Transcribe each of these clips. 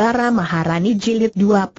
Bara Maharani Jilid 22.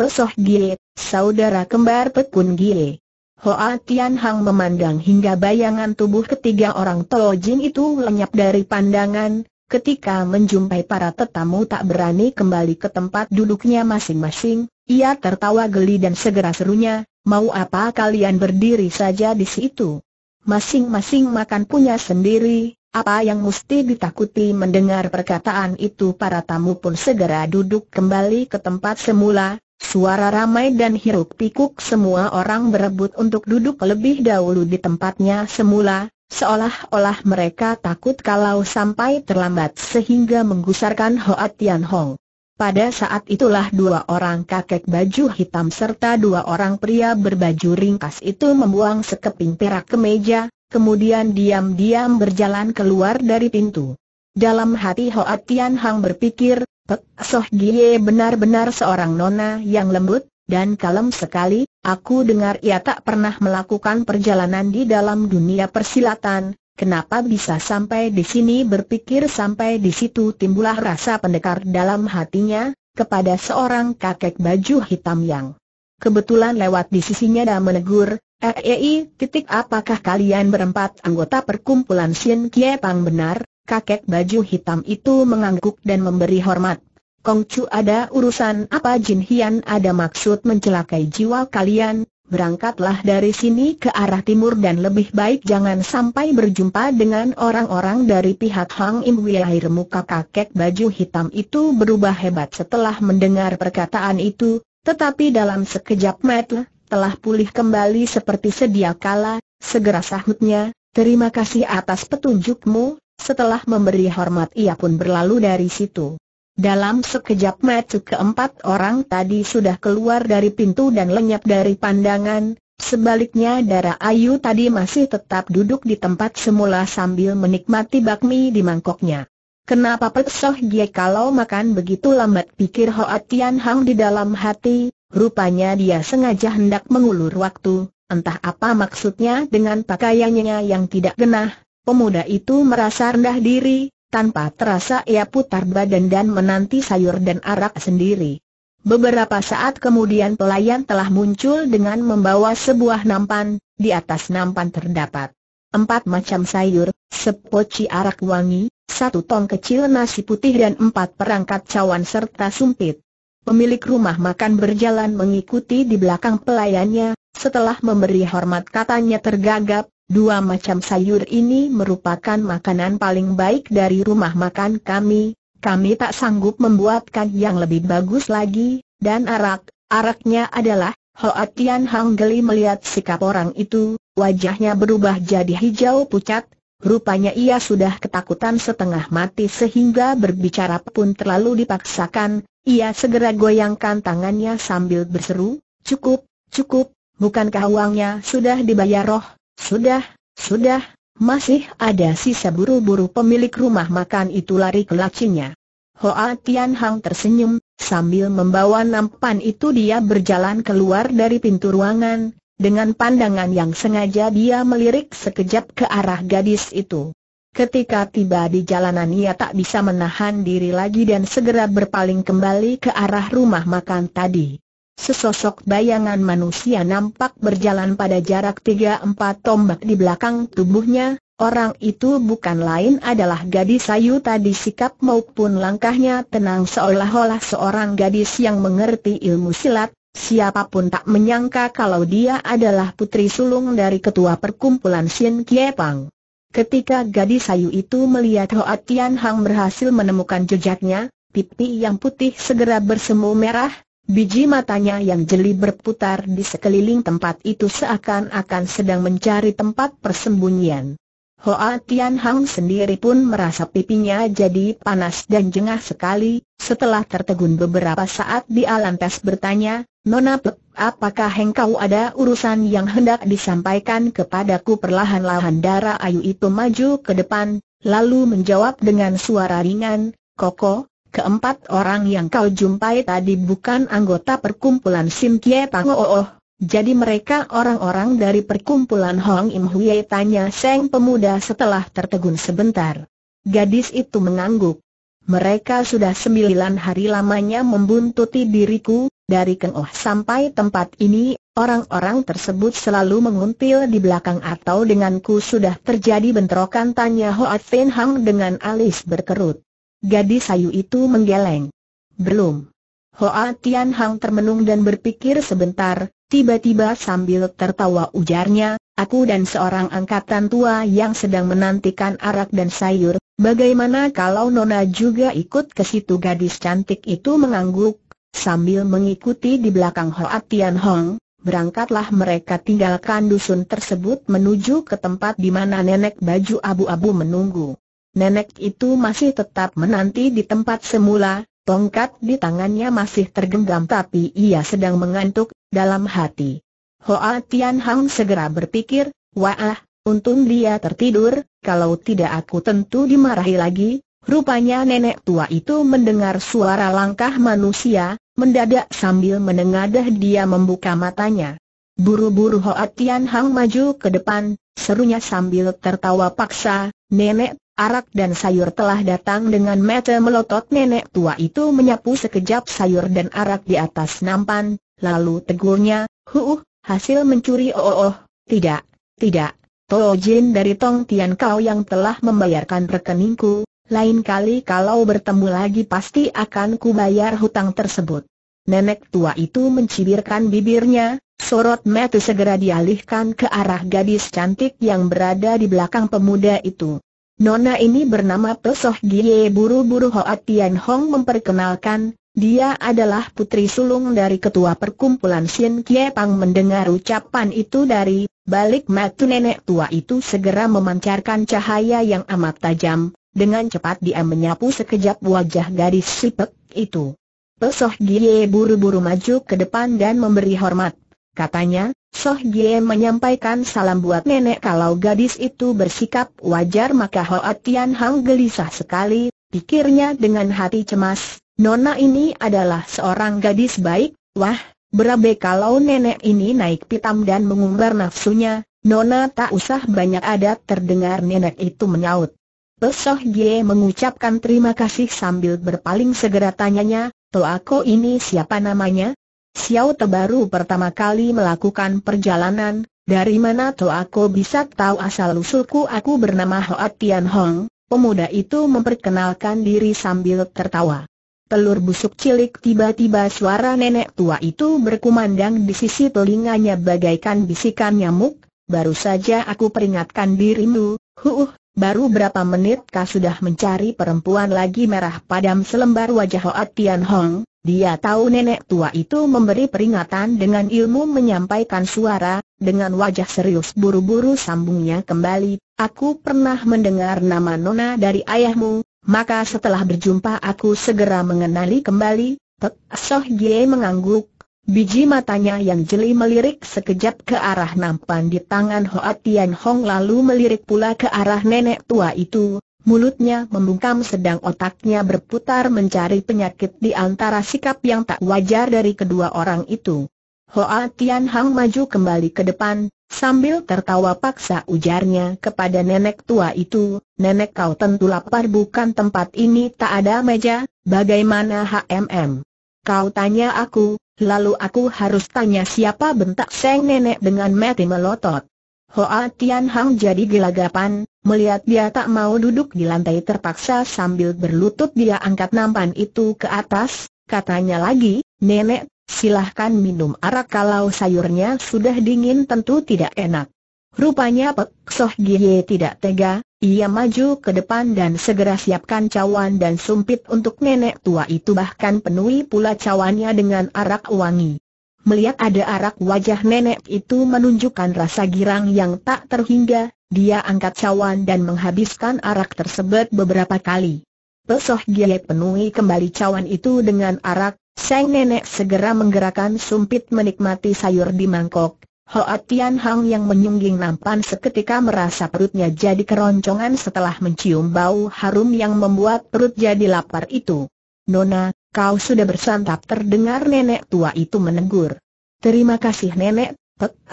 Pesoh Gie, saudara kembar Pekun Gie. Hoa Tian Hang memandang hingga bayangan tubuh ketiga orang Tojin itu lenyap dari pandangan, ketika menjumpai para tetamu tak berani kembali ke tempat duduknya masing-masing, ia tertawa geli dan segera serunya, mau apa kalian berdiri saja di situ? Masing-masing makan punya sendiri, apa yang mesti ditakuti mendengar perkataan itu para tamu pun segera duduk kembali ke tempat semula, suara ramai dan hiruk pikuk semua orang berebut untuk duduk lebih dahulu di tempatnya semula, seolah-olah mereka takut kalau sampai terlambat sehingga menggusarkan Hoa Tian Hong. Pada saat itulah dua orang kakek baju hitam serta dua orang pria berbaju ringkas itu membuang sekeping perak ke meja, kemudian diam-diam berjalan keluar dari pintu. Dalam hati Hoa Tian Hang berpikir, Pek Soh Gie benar-benar seorang nona yang lembut, dan kalem sekali, aku dengar ia tak pernah melakukan perjalanan di dalam dunia persilatan, kenapa bisa sampai di sini berpikir sampai di situ timbulah rasa pendekar dalam hatinya, kepada seorang kakek baju hitam yang kebetulan lewat di sisinya dan menegur, Ei, titik apakah kalian berempat anggota perkumpulan Sien Kie Pang benar? Kakek baju hitam itu mengangguk dan memberi hormat. Kong Chu ada urusan apa Jin Hian ada maksud mencelakai jiwa kalian, berangkatlah dari sini ke arah timur dan lebih baik jangan sampai berjumpa dengan orang-orang dari pihak Hang Im Wiahir muka kakek baju hitam itu berubah hebat setelah mendengar perkataan itu, tetapi dalam sekejap mata, telah pulih kembali seperti sedia kala, segera sahutnya, terima kasih atas petunjukmu, setelah memberi hormat ia pun berlalu dari situ. Dalam sekejap mata keempat orang tadi sudah keluar dari pintu dan lenyap dari pandangan, sebaliknya darah Ayu tadi masih tetap duduk di tempat semula sambil menikmati bakmi di mangkoknya. Kenapa Pesoh dia Gie kalau makan begitu lambat pikir Hoa Tian Hang di dalam hati, Rupanya dia sengaja hendak mengulur waktu, entah apa maksudnya dengan pakaiannya yang tidak genah. Pemuda itu merasa rendah diri, tanpa terasa ia putar badan dan menanti sayur dan arak sendiri. Beberapa saat kemudian pelayan telah muncul dengan membawa sebuah nampan, di atas nampan terdapat empat macam sayur, sepoci arak wangi, satu tong kecil nasi putih dan empat perangkat cawan serta sumpit. Pemilik rumah makan berjalan mengikuti di belakang pelayannya, setelah memberi hormat katanya tergagap, dua macam sayur ini merupakan makanan paling baik dari rumah makan kami, kami tak sanggup membuatkan yang lebih bagus lagi, dan arak, araknya adalah, Hoa Tian Hang geli melihat sikap orang itu, wajahnya berubah jadi hijau pucat, Rupanya ia sudah ketakutan setengah mati sehingga berbicara pun terlalu dipaksakan, ia segera goyangkan tangannya sambil berseru, cukup, cukup, bukankah uangnya sudah dibayar roh, sudah, sudah, masih ada sisa buru-buru pemilik rumah makan itu lari ke lacinya. Hoa Tian Hang tersenyum, sambil membawa nampan itu dia berjalan keluar dari pintu ruangan, dengan pandangan yang sengaja dia melirik sekejap ke arah gadis itu. Ketika tiba di jalanan ia tak bisa menahan diri lagi dan segera berpaling kembali ke arah rumah makan tadi. Sesosok bayangan manusia nampak berjalan pada jarak tiga empat tombak di belakang tubuhnya, orang itu bukan lain adalah gadis sayu tadi sikap maupun langkahnya tenang seolah-olah seorang gadis yang mengerti ilmu silat, siapapun tak menyangka kalau dia adalah putri sulung dari ketua perkumpulan Shin Kiepang. Ketika gadis sayu itu melihat Hoa Tian Hang berhasil menemukan jejaknya, pipi yang putih segera bersemu merah, biji matanya yang jeli berputar di sekeliling tempat itu seakan-akan sedang mencari tempat persembunyian. Hoa Tian Hang sendiri pun merasa pipinya jadi panas dan jengah sekali, setelah tertegun beberapa saat dia lantas bertanya, Nona Pek, apakah engkau ada urusan yang hendak disampaikan kepadaku perlahan-lahan darah ayu itu maju ke depan, lalu menjawab dengan suara ringan, Koko, keempat orang yang kau jumpai tadi bukan anggota perkumpulan Sim Kie Pang oh, oh, Jadi mereka orang-orang dari perkumpulan Hong Im Hui." tanya Seng pemuda setelah tertegun sebentar. Gadis itu mengangguk. Mereka sudah sembilan hari lamanya membuntuti diriku, dari Kengoh sampai tempat ini, orang-orang tersebut selalu menguntil di belakang atau denganku sudah terjadi bentrokan tanya Hoa Tien Hang dengan alis berkerut. Gadis sayu itu menggeleng. Belum. Hoa Tian Hang termenung dan berpikir sebentar, tiba-tiba sambil tertawa ujarnya, Aku dan seorang angkatan tua yang sedang menantikan arak dan sayur, Bagaimana kalau Nona juga ikut ke situ gadis cantik itu mengangguk, sambil mengikuti di belakang Hoa Tian Hong, berangkatlah mereka tinggalkan dusun tersebut menuju ke tempat di mana nenek baju abu-abu menunggu. Nenek itu masih tetap menanti di tempat semula, tongkat di tangannya masih tergenggam tapi ia sedang mengantuk, dalam hati. Hoa Tian Hong segera berpikir, Wah, Untung dia tertidur, kalau tidak aku tentu dimarahi lagi. Rupanya nenek tua itu mendengar suara langkah manusia, mendadak sambil menengadah dia membuka matanya. Buru-buru Hoa Tian Hang maju ke depan, serunya sambil tertawa paksa, Nenek, arak dan sayur telah datang dengan mata melotot nenek tua itu menyapu sekejap sayur dan arak di atas nampan, lalu tegurnya, huuh, hasil mencuri oh oh, oh tidak, tidak, Toh Jin dari Tong Tian Kau yang telah membayarkan rekeningku, lain kali kalau bertemu lagi pasti akan kubayar hutang tersebut. Nenek tua itu mencibirkan bibirnya, sorot mata segera dialihkan ke arah gadis cantik yang berada di belakang pemuda itu. Nona ini bernama Pesoh Gie buru-buru Hoat Tian Hong memperkenalkan, dia adalah putri sulung dari ketua perkumpulan Sien Kie Pang mendengar ucapan itu dari balik matu nenek tua itu segera memancarkan cahaya yang amat tajam, dengan cepat dia menyapu sekejap wajah gadis sipek itu. Pesoh Gie buru-buru maju ke depan dan memberi hormat. Katanya, Soh Gie menyampaikan salam buat nenek kalau gadis itu bersikap wajar maka Hoa Tian Hang gelisah sekali, pikirnya dengan hati cemas Nona ini adalah seorang gadis baik, wah, berabe kalau nenek ini naik pitam dan mengumbar nafsunya, Nona tak usah banyak adat terdengar nenek itu menyaut. Pesoh Gie mengucapkan terima kasih sambil berpaling segera tanyanya, Toako ini siapa namanya? Xiao Te pertama kali melakukan perjalanan, dari mana Toako bisa tahu asal-usulku aku bernama Hoat Tian Hong, pemuda itu memperkenalkan diri sambil tertawa. Telur busuk cilik tiba-tiba suara nenek tua itu berkumandang di sisi telinganya bagaikan bisikan nyamuk, baru saja aku peringatkan dirimu, huuh, baru berapa menit kau sudah mencari perempuan lagi merah padam selembar wajah Hoat Tian Hong, dia tahu nenek tua itu memberi peringatan dengan ilmu menyampaikan suara, dengan wajah serius buru-buru sambungnya kembali, aku pernah mendengar nama Nona dari ayahmu, maka setelah berjumpa aku segera mengenali kembali, Pek Soh Gie mengangguk, biji matanya yang jeli melirik sekejap ke arah nampan di tangan Hoa Tian Hong lalu melirik pula ke arah nenek tua itu, mulutnya membungkam sedang otaknya berputar mencari penyakit di antara sikap yang tak wajar dari kedua orang itu. Hoa Tian Hong maju kembali ke depan, Sambil tertawa paksa ujarnya kepada nenek tua itu, nenek kau tentu lapar bukan tempat ini tak ada meja, bagaimana HMM? Kau tanya aku, lalu aku harus tanya siapa bentak seng nenek dengan mati melotot. Hoa Tian Hang jadi gelagapan, melihat dia tak mau duduk di lantai terpaksa sambil berlutut dia angkat nampan itu ke atas, katanya lagi, nenek silahkan minum arak kalau sayurnya sudah dingin tentu tidak enak. Rupanya Pek Soh Gie tidak tega, ia maju ke depan dan segera siapkan cawan dan sumpit untuk nenek tua itu bahkan penuhi pula cawannya dengan arak wangi. Melihat ada arak wajah nenek itu menunjukkan rasa girang yang tak terhingga, dia angkat cawan dan menghabiskan arak tersebut beberapa kali. Pesoh Gie penuhi kembali cawan itu dengan arak, Sang nenek segera menggerakkan sumpit menikmati sayur di mangkok. Hoa Tian Hang yang menyungging nampan seketika merasa perutnya jadi keroncongan setelah mencium bau harum yang membuat perut jadi lapar itu. Nona, kau sudah bersantap terdengar nenek tua itu menegur. Terima kasih nenek,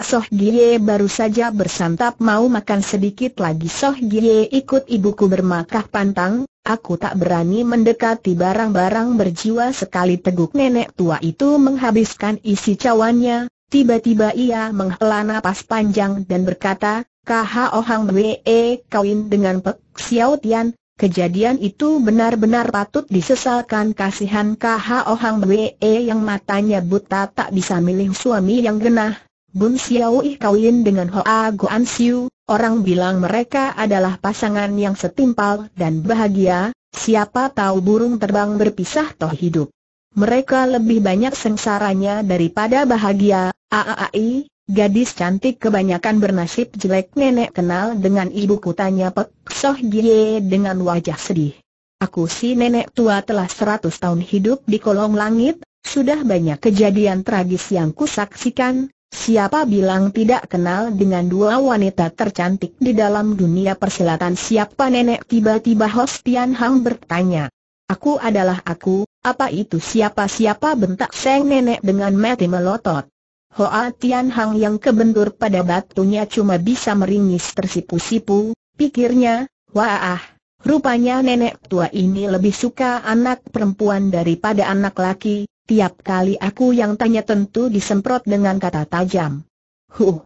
Soh Gie baru saja bersantap mau makan sedikit lagi Soh Gie ikut ibuku bermakah pantang, aku tak berani mendekati barang-barang berjiwa sekali teguk nenek tua itu menghabiskan isi cawannya, tiba-tiba ia menghela napas panjang dan berkata, KHO Ohang Wee kawin dengan Pek Xiao Tian, Kejadian itu benar-benar patut disesalkan kasihan KHO Ohang Wee yang matanya buta tak bisa milih suami yang genah, Bun Xiao Ih kawin dengan Hoa Guansiu, Xiu, orang bilang mereka adalah pasangan yang setimpal dan bahagia, siapa tahu burung terbang berpisah toh hidup. Mereka lebih banyak sengsaranya daripada bahagia, aaai, gadis cantik kebanyakan bernasib jelek nenek kenal dengan ibu kutanya Pek Soh Gie dengan wajah sedih. Aku si nenek tua telah seratus tahun hidup di kolong langit, sudah banyak kejadian tragis yang kusaksikan, Siapa bilang tidak kenal dengan dua wanita tercantik di dalam dunia persilatan siapa nenek tiba-tiba Hostian Hang bertanya. Aku adalah aku, apa itu siapa-siapa bentak seng nenek dengan mati melotot. Hoa Tian Hang yang kebentur pada batunya cuma bisa meringis tersipu-sipu, pikirnya, wah, rupanya nenek tua ini lebih suka anak perempuan daripada anak laki, Tiap kali aku yang tanya tentu disemprot dengan kata tajam. Huh.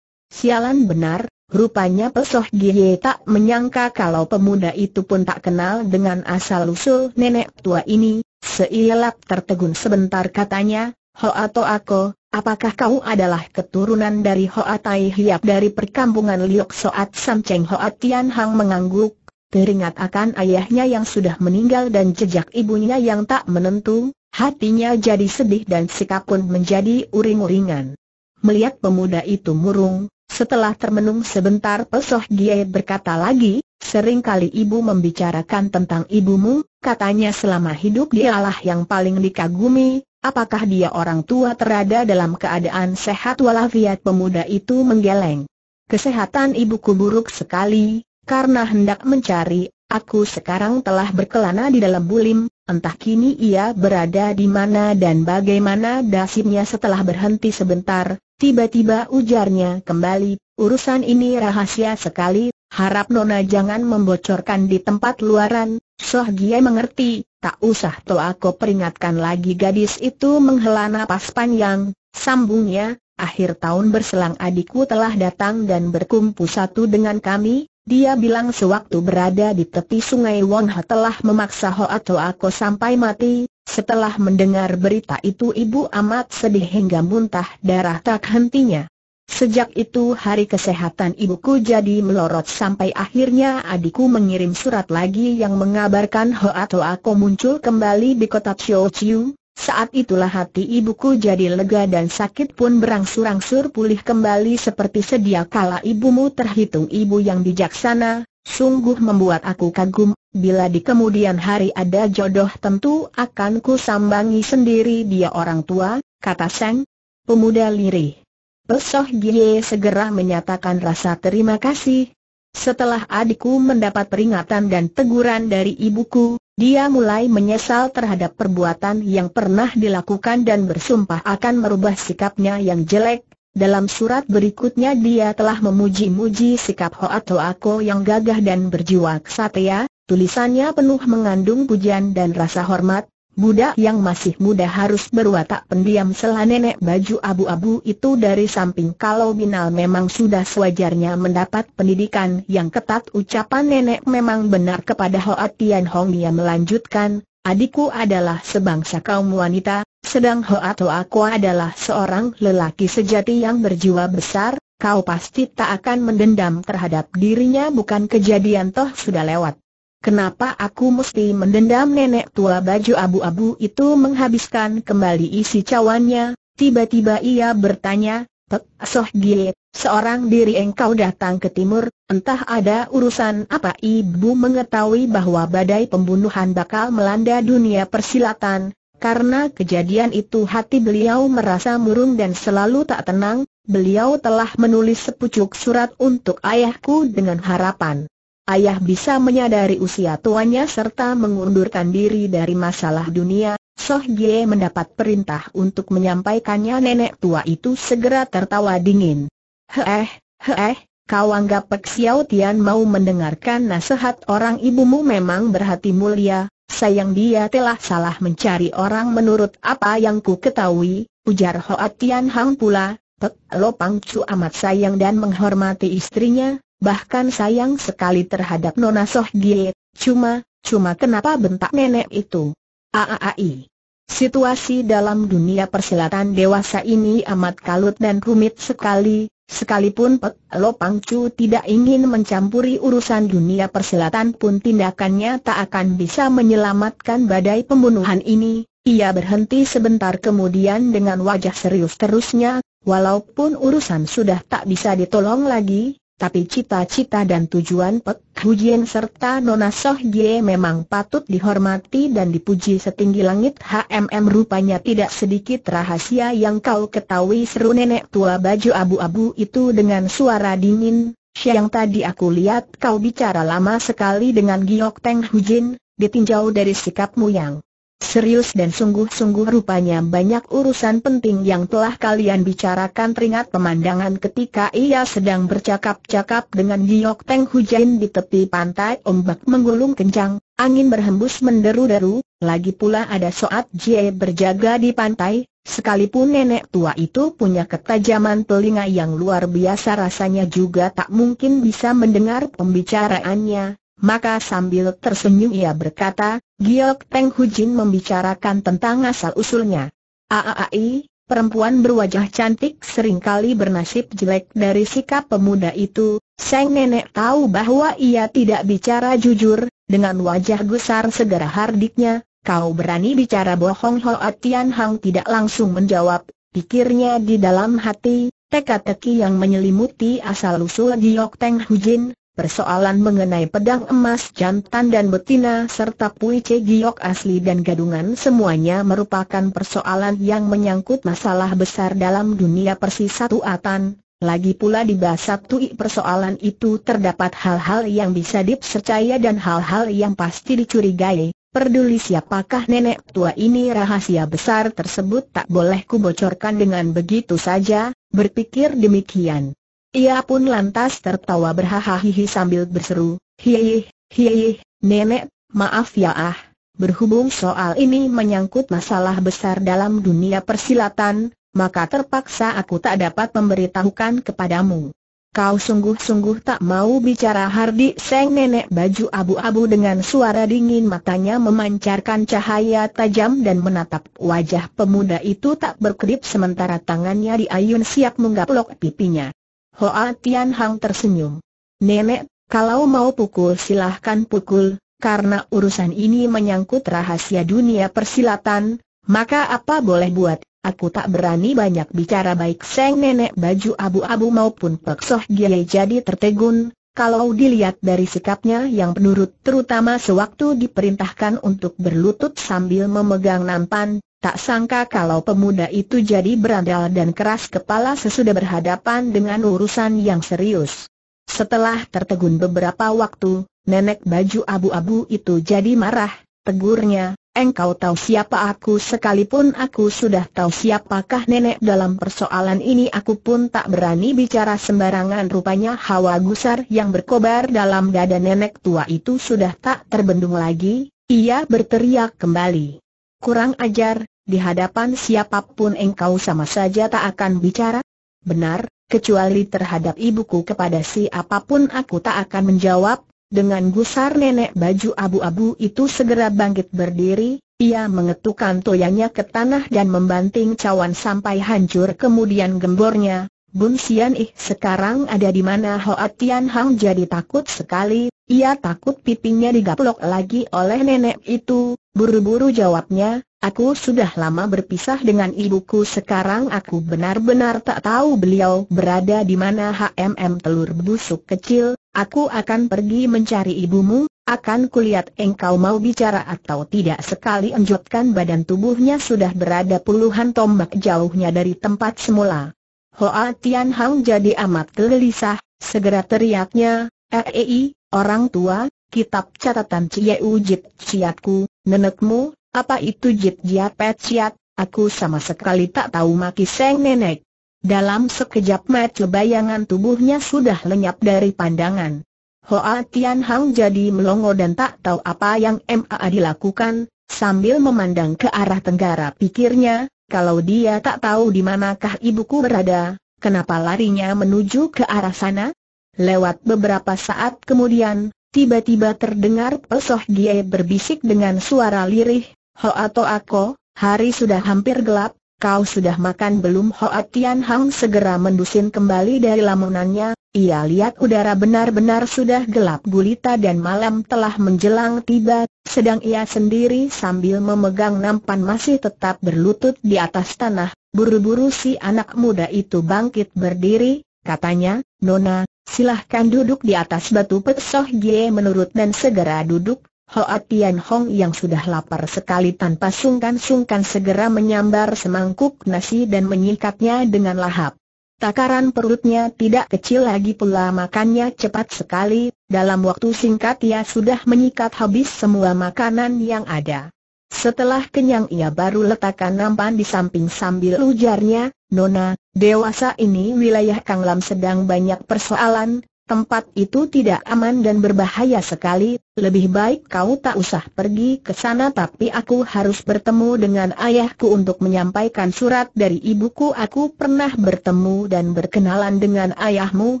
Sialan benar, rupanya pesoh Gie tak menyangka kalau pemuda itu pun tak kenal dengan asal-usul nenek tua ini. Seilap tertegun sebentar katanya, Ho atau aku, apakah kau adalah keturunan dari Ho Tai Hiap dari perkampungan Liok Soat Sam Cheng Ho Tian Hang mengangguk, teringat akan ayahnya yang sudah meninggal dan jejak ibunya yang tak menentu, Hatinya jadi sedih dan sikap pun menjadi uring-uringan. Melihat pemuda itu murung, setelah termenung sebentar pesoh dia berkata lagi, seringkali ibu membicarakan tentang ibumu, katanya selama hidup dialah yang paling dikagumi, apakah dia orang tua terada dalam keadaan sehat walafiat pemuda itu menggeleng. Kesehatan ibuku buruk sekali, karena hendak mencari Aku sekarang telah berkelana di dalam bulim, entah kini ia berada di mana dan bagaimana dasibnya setelah berhenti sebentar, tiba-tiba ujarnya kembali, urusan ini rahasia sekali, harap Nona jangan membocorkan di tempat luaran, Soh Gie mengerti, tak usah to aku peringatkan lagi gadis itu menghela napas panjang, sambungnya, Akhir tahun berselang adikku telah datang dan berkumpul satu dengan kami, dia bilang sewaktu berada di tepi sungai Wong telah memaksa Ho atau Ako sampai mati, setelah mendengar berita itu ibu amat sedih hingga muntah darah tak hentinya. Sejak itu hari kesehatan ibuku jadi melorot sampai akhirnya adikku mengirim surat lagi yang mengabarkan Ho atau Ako muncul kembali di kota Chiu Chiu, saat itulah hati ibuku jadi lega dan sakit pun berangsur-angsur pulih kembali seperti sedia kala ibumu terhitung ibu yang bijaksana, sungguh membuat aku kagum, bila di kemudian hari ada jodoh tentu akan ku sambangi sendiri dia orang tua, kata Seng, pemuda lirih. Pesoh Gie segera menyatakan rasa terima kasih, setelah adikku mendapat peringatan dan teguran dari ibuku, dia mulai menyesal terhadap perbuatan yang pernah dilakukan dan bersumpah akan merubah sikapnya yang jelek. Dalam surat berikutnya dia telah memuji-muji sikap Hoato yang gagah dan berjiwa kesatria, tulisannya penuh mengandung pujian dan rasa hormat, Budak yang masih muda harus berwatak pendiam selah nenek baju abu-abu itu dari samping kalau Binal memang sudah sewajarnya mendapat pendidikan yang ketat ucapan nenek memang benar kepada Hoa Tian Hong dia melanjutkan, adikku adalah sebangsa kaum wanita, sedang Hoa Toa aku adalah seorang lelaki sejati yang berjiwa besar, kau pasti tak akan mendendam terhadap dirinya bukan kejadian toh sudah lewat. Kenapa aku mesti mendendam nenek tua baju abu-abu itu menghabiskan kembali isi cawannya? Tiba-tiba ia bertanya, Pek Soh Gie, seorang diri engkau datang ke timur, entah ada urusan apa ibu mengetahui bahwa badai pembunuhan bakal melanda dunia persilatan, karena kejadian itu hati beliau merasa murung dan selalu tak tenang, beliau telah menulis sepucuk surat untuk ayahku dengan harapan ayah bisa menyadari usia tuannya serta mengundurkan diri dari masalah dunia, Soh Gie mendapat perintah untuk menyampaikannya nenek tua itu segera tertawa dingin. Heeh, heeh, kau anggap Pek Xiao Tian mau mendengarkan nasihat orang ibumu memang berhati mulia, sayang dia telah salah mencari orang menurut apa yang ku ketahui, ujar Hoa Tian Hang pula, Pek Lo Pang amat sayang dan menghormati istrinya, bahkan sayang sekali terhadap Nona Soh Gie, cuma, cuma kenapa bentak nenek itu? Aaai. Situasi dalam dunia persilatan dewasa ini amat kalut dan rumit sekali, sekalipun Pek Lo Pangcu tidak ingin mencampuri urusan dunia persilatan pun tindakannya tak akan bisa menyelamatkan badai pembunuhan ini, ia berhenti sebentar kemudian dengan wajah serius terusnya, walaupun urusan sudah tak bisa ditolong lagi, tapi cita-cita dan tujuan Pek Hujian serta Nona Soh Jie memang patut dihormati dan dipuji setinggi langit HMM rupanya tidak sedikit rahasia yang kau ketahui seru nenek tua baju abu-abu itu dengan suara dingin, Siang tadi aku lihat kau bicara lama sekali dengan Giok Teng Hujin, ditinjau dari sikapmu yang Serius dan sungguh-sungguh rupanya banyak urusan penting yang telah kalian bicarakan teringat pemandangan ketika ia sedang bercakap-cakap dengan Giok Teng Hujain di tepi pantai ombak menggulung kencang, angin berhembus menderu-deru, lagi pula ada Soat Jie berjaga di pantai, sekalipun nenek tua itu punya ketajaman telinga yang luar biasa rasanya juga tak mungkin bisa mendengar pembicaraannya, maka sambil tersenyum ia berkata, Giok Teng Hujin membicarakan tentang asal-usulnya. Aaai, perempuan berwajah cantik seringkali bernasib jelek dari sikap pemuda itu, Seng Nenek tahu bahwa ia tidak bicara jujur, dengan wajah gusar segera hardiknya, kau berani bicara bohong Hoa Tian Hang tidak langsung menjawab, pikirnya di dalam hati, teka-teki yang menyelimuti asal-usul Giok Teng Hujin, persoalan mengenai pedang emas jantan dan betina serta Pui Giok asli dan gadungan semuanya merupakan persoalan yang menyangkut masalah besar dalam dunia persisatuatan. Lagi pula di Basatui persoalan itu terdapat hal-hal yang bisa dipercaya dan hal-hal yang pasti dicurigai. Perduli siapakah nenek tua ini rahasia besar tersebut tak boleh kubocorkan dengan begitu saja, berpikir demikian. Ia pun lantas tertawa berhahaha sambil berseru, Hiih, hiih, nenek, maaf ya ah, berhubung soal ini menyangkut masalah besar dalam dunia persilatan, maka terpaksa aku tak dapat memberitahukan kepadamu. Kau sungguh-sungguh tak mau bicara Hardi Seng nenek baju abu-abu dengan suara dingin matanya memancarkan cahaya tajam dan menatap wajah pemuda itu tak berkedip sementara tangannya diayun siap menggaplok pipinya. Hoa Tian Hang tersenyum. Nenek, kalau mau pukul silahkan pukul, karena urusan ini menyangkut rahasia dunia persilatan, maka apa boleh buat, aku tak berani banyak bicara baik Seng Nenek baju abu-abu maupun Peksoh Giai jadi tertegun, kalau dilihat dari sikapnya yang penurut terutama sewaktu diperintahkan untuk berlutut sambil memegang nampan, Tak sangka kalau pemuda itu jadi berandal dan keras kepala sesudah berhadapan dengan urusan yang serius. Setelah tertegun beberapa waktu, nenek baju abu-abu itu jadi marah, tegurnya, engkau tahu siapa aku sekalipun aku sudah tahu siapakah nenek dalam persoalan ini aku pun tak berani bicara sembarangan rupanya hawa gusar yang berkobar dalam dada nenek tua itu sudah tak terbendung lagi, ia berteriak kembali. Kurang ajar, di hadapan siapapun engkau sama saja tak akan bicara? Benar, kecuali terhadap ibuku kepada siapapun aku tak akan menjawab, dengan gusar nenek baju abu-abu itu segera bangkit berdiri, ia mengetukkan toyanya ke tanah dan membanting cawan sampai hancur kemudian gembornya, Bun Sian Ih sekarang ada di mana Hoa Tian Hang jadi takut sekali, ia takut pipinya digaplok lagi oleh nenek itu, buru-buru jawabnya, aku sudah lama berpisah dengan ibuku sekarang aku benar-benar tak tahu beliau berada di mana HMM telur busuk kecil, aku akan pergi mencari ibumu, akan kulihat engkau mau bicara atau tidak sekali enjotkan badan tubuhnya sudah berada puluhan tombak jauhnya dari tempat semula. Hoa Tian Hang jadi amat gelisah, segera teriaknya, Ei, orang tua, kitab catatan Cie Jit Ciatku, nenekmu, apa itu Jit Pet Ciat, aku sama sekali tak tahu maki seng nenek. Dalam sekejap mata bayangan tubuhnya sudah lenyap dari pandangan. Hoa Tian Hang jadi melongo dan tak tahu apa yang MAA dilakukan, sambil memandang ke arah tenggara pikirnya, kalau dia tak tahu di manakah ibuku berada, kenapa larinya menuju ke arah sana? Lewat beberapa saat kemudian, tiba-tiba terdengar pesoh Gie berbisik dengan suara lirih, Ho atau aku, hari sudah hampir gelap, Kau sudah makan belum Hoa Tian Hang segera mendusin kembali dari lamunannya, ia lihat udara benar-benar sudah gelap gulita dan malam telah menjelang tiba, sedang ia sendiri sambil memegang nampan masih tetap berlutut di atas tanah, buru-buru si anak muda itu bangkit berdiri, katanya, Nona, silahkan duduk di atas batu pesoh gie menurut dan segera duduk, Hoa Tian Hong yang sudah lapar sekali tanpa sungkan-sungkan segera menyambar semangkuk nasi dan menyikatnya dengan lahap. Takaran perutnya tidak kecil lagi pula makannya cepat sekali, dalam waktu singkat ia sudah menyikat habis semua makanan yang ada. Setelah kenyang ia baru letakkan nampan di samping sambil ujarnya, Nona, dewasa ini wilayah Kanglam sedang banyak persoalan, Tempat itu tidak aman dan berbahaya sekali, lebih baik kau tak usah pergi ke sana tapi aku harus bertemu dengan ayahku untuk menyampaikan surat dari ibuku aku pernah bertemu dan berkenalan dengan ayahmu,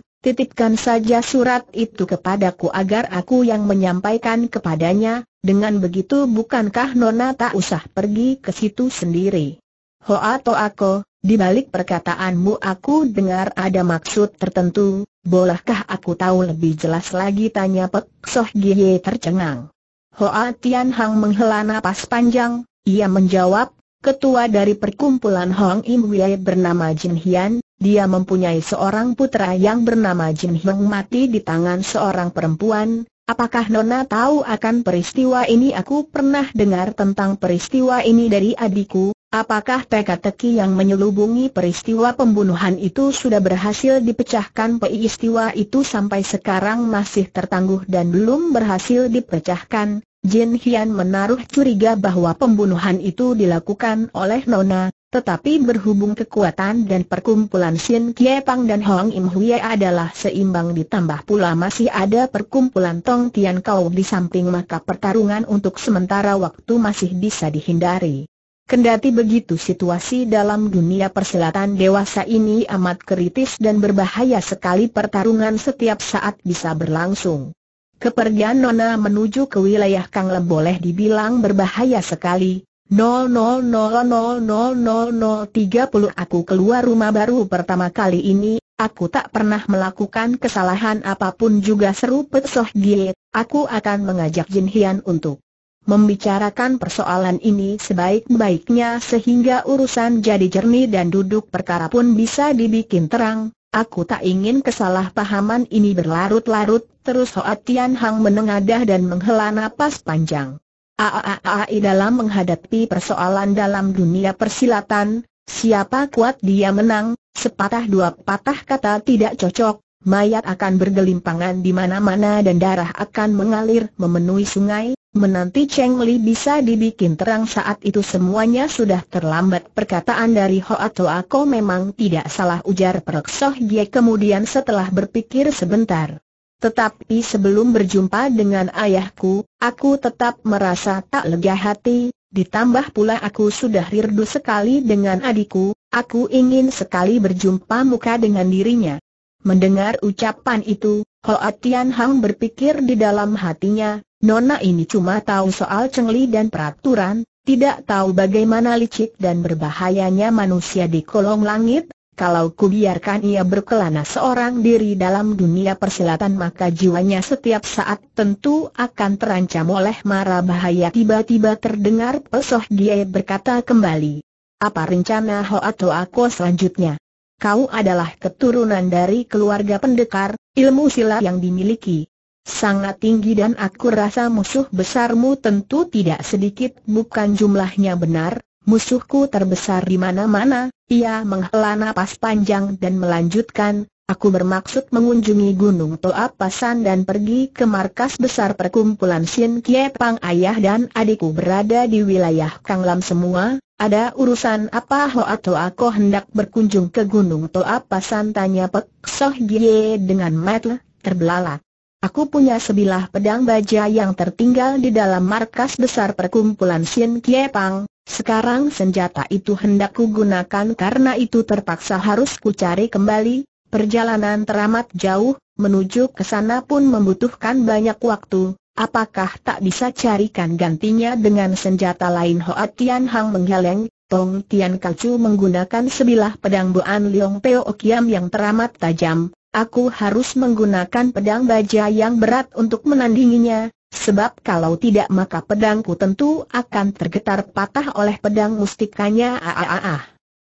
titipkan saja surat itu kepadaku agar aku yang menyampaikan kepadanya, dengan begitu bukankah Nona tak usah pergi ke situ sendiri. Ho atau aku? Di balik perkataanmu aku dengar ada maksud tertentu, bolehkah aku tahu lebih jelas lagi tanya Pek Soh Gie tercengang. Hoa Tian Hang menghela napas panjang, ia menjawab, ketua dari perkumpulan Hong Im Wei bernama Jin Hian, dia mempunyai seorang putra yang bernama Jin Heng mati di tangan seorang perempuan, Apakah Nona tahu akan peristiwa ini? Aku pernah dengar tentang peristiwa ini dari adikku, Apakah teka-teki yang menyelubungi peristiwa pembunuhan itu sudah berhasil dipecahkan peristiwa itu sampai sekarang masih tertangguh dan belum berhasil dipecahkan? Jin Hian menaruh curiga bahwa pembunuhan itu dilakukan oleh Nona, tetapi berhubung kekuatan dan perkumpulan Sin Kie Pang dan Hong Im Hue adalah seimbang ditambah pula masih ada perkumpulan Tong Tian Kau di samping maka pertarungan untuk sementara waktu masih bisa dihindari. Kendati begitu situasi dalam dunia perselatan dewasa ini amat kritis dan berbahaya sekali pertarungan setiap saat bisa berlangsung. Kepergian Nona menuju ke wilayah Kang boleh dibilang berbahaya sekali. 00000030 Aku keluar rumah baru pertama kali ini, aku tak pernah melakukan kesalahan apapun juga seru pesoh diet. aku akan mengajak Jin Hian untuk membicarakan persoalan ini sebaik-baiknya sehingga urusan jadi jernih dan duduk perkara pun bisa dibikin terang. Aku tak ingin kesalahpahaman ini berlarut-larut, terus Hoatian Tian Hang menengadah dan menghela nafas panjang. AAAI dalam menghadapi persoalan dalam dunia persilatan, siapa kuat dia menang, sepatah dua patah kata tidak cocok, mayat akan bergelimpangan di mana-mana dan darah akan mengalir memenuhi sungai, Menanti Cheng Li bisa dibikin terang saat itu semuanya sudah terlambat Perkataan dari Hoa Toa Ko memang tidak salah ujar Perksoh. Soh Ye kemudian setelah berpikir sebentar Tetapi sebelum berjumpa dengan ayahku, aku tetap merasa tak lega hati Ditambah pula aku sudah rindu sekali dengan adikku, aku ingin sekali berjumpa muka dengan dirinya Mendengar ucapan itu, Hoa Tian Hang berpikir di dalam hatinya Nona ini cuma tahu soal cengli dan peraturan, tidak tahu bagaimana licik dan berbahayanya manusia di kolong langit, kalau kubiarkan ia berkelana seorang diri dalam dunia persilatan maka jiwanya setiap saat tentu akan terancam oleh mara bahaya Tiba-tiba terdengar pesoh dia berkata kembali Apa rencana Ho atau aku selanjutnya? Kau adalah keturunan dari keluarga pendekar, ilmu silat yang dimiliki sangat tinggi dan aku rasa musuh besarmu tentu tidak sedikit bukan jumlahnya benar, musuhku terbesar di mana-mana, ia menghela napas panjang dan melanjutkan, aku bermaksud mengunjungi Gunung Toa Pasan dan pergi ke markas besar perkumpulan Shin Kie Pang ayah dan adikku berada di wilayah Kang Lam semua, ada urusan apa ho atau aku hendak berkunjung ke Gunung Toa Pasan tanya Pek Soh Gie dengan mata terbelalak. Aku punya sebilah pedang baja yang tertinggal di dalam markas besar perkumpulan Sien Kie Pang. Sekarang senjata itu hendak gunakan, karena itu terpaksa harus kucari kembali. Perjalanan teramat jauh, menuju ke sana pun membutuhkan banyak waktu. Apakah tak bisa carikan gantinya dengan senjata lain Hoa Tian Hang menggeleng, Tong Tian Kacu menggunakan sebilah pedang Buan Leong Peo Okiam yang teramat tajam, Aku harus menggunakan pedang baja yang berat untuk menandinginya, sebab kalau tidak maka pedangku tentu akan tergetar patah oleh pedang mustikanya. Ah,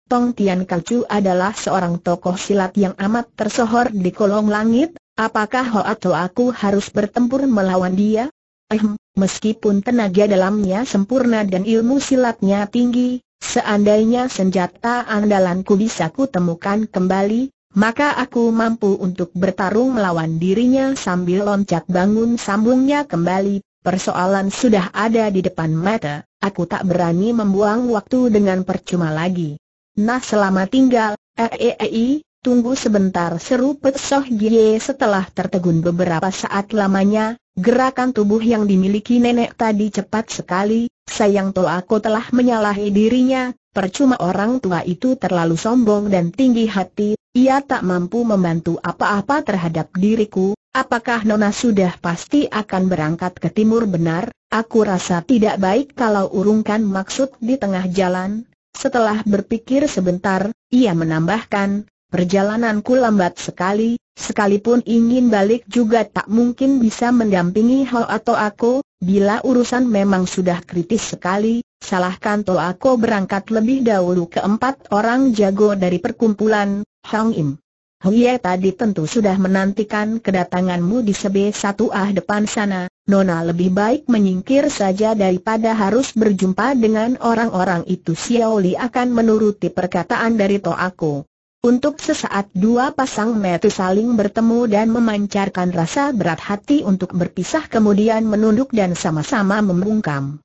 Tong Tian adalah seorang tokoh silat yang amat tersohor di kolong langit, apakah Ho atau aku harus bertempur melawan dia? Ehm, meskipun tenaga dalamnya sempurna dan ilmu silatnya tinggi, seandainya senjata andalanku bisa kutemukan kembali, maka aku mampu untuk bertarung melawan dirinya sambil loncat bangun sambungnya kembali, persoalan sudah ada di depan mata, aku tak berani membuang waktu dengan percuma lagi. Nah selama tinggal, eee, eh, eh, eh, tunggu sebentar seru petsoh Gie setelah tertegun beberapa saat lamanya, gerakan tubuh yang dimiliki nenek tadi cepat sekali, sayang toh aku telah menyalahi dirinya, percuma orang tua itu terlalu sombong dan tinggi hati, ia tak mampu membantu apa-apa terhadap diriku, apakah Nona sudah pasti akan berangkat ke timur benar? Aku rasa tidak baik kalau urungkan maksud di tengah jalan. Setelah berpikir sebentar, ia menambahkan, perjalananku lambat sekali, sekalipun ingin balik juga tak mungkin bisa mendampingi Ho atau aku, bila urusan memang sudah kritis sekali, salahkan to aku berangkat lebih dahulu ke empat orang jago dari perkumpulan, Hang Im. Hye oh iya, tadi tentu sudah menantikan kedatanganmu di sebe satu ah depan sana, Nona lebih baik menyingkir saja daripada harus berjumpa dengan orang-orang itu Xiao Li akan menuruti perkataan dari aku. Untuk sesaat dua pasang metu saling bertemu dan memancarkan rasa berat hati untuk berpisah kemudian menunduk dan sama-sama membungkam.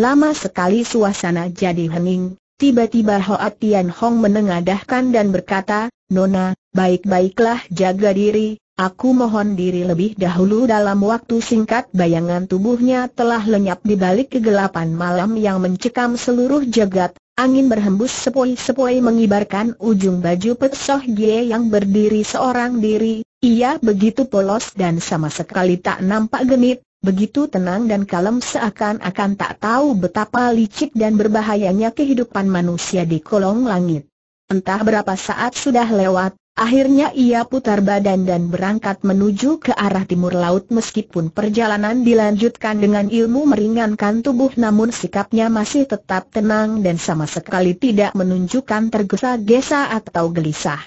Lama sekali suasana jadi hening, Tiba-tiba Hoat Tian Hong menengadahkan dan berkata, Nona, baik-baiklah jaga diri, aku mohon diri lebih dahulu dalam waktu singkat bayangan tubuhnya telah lenyap di balik kegelapan malam yang mencekam seluruh jagat, angin berhembus sepoi-sepoi mengibarkan ujung baju pesoh Soh yang berdiri seorang diri, ia begitu polos dan sama sekali tak nampak genit, Begitu tenang dan kalem seakan-akan tak tahu betapa licik dan berbahayanya kehidupan manusia di kolong langit. Entah berapa saat sudah lewat, akhirnya ia putar badan dan berangkat menuju ke arah timur laut meskipun perjalanan dilanjutkan dengan ilmu meringankan tubuh namun sikapnya masih tetap tenang dan sama sekali tidak menunjukkan tergesa-gesa atau gelisah.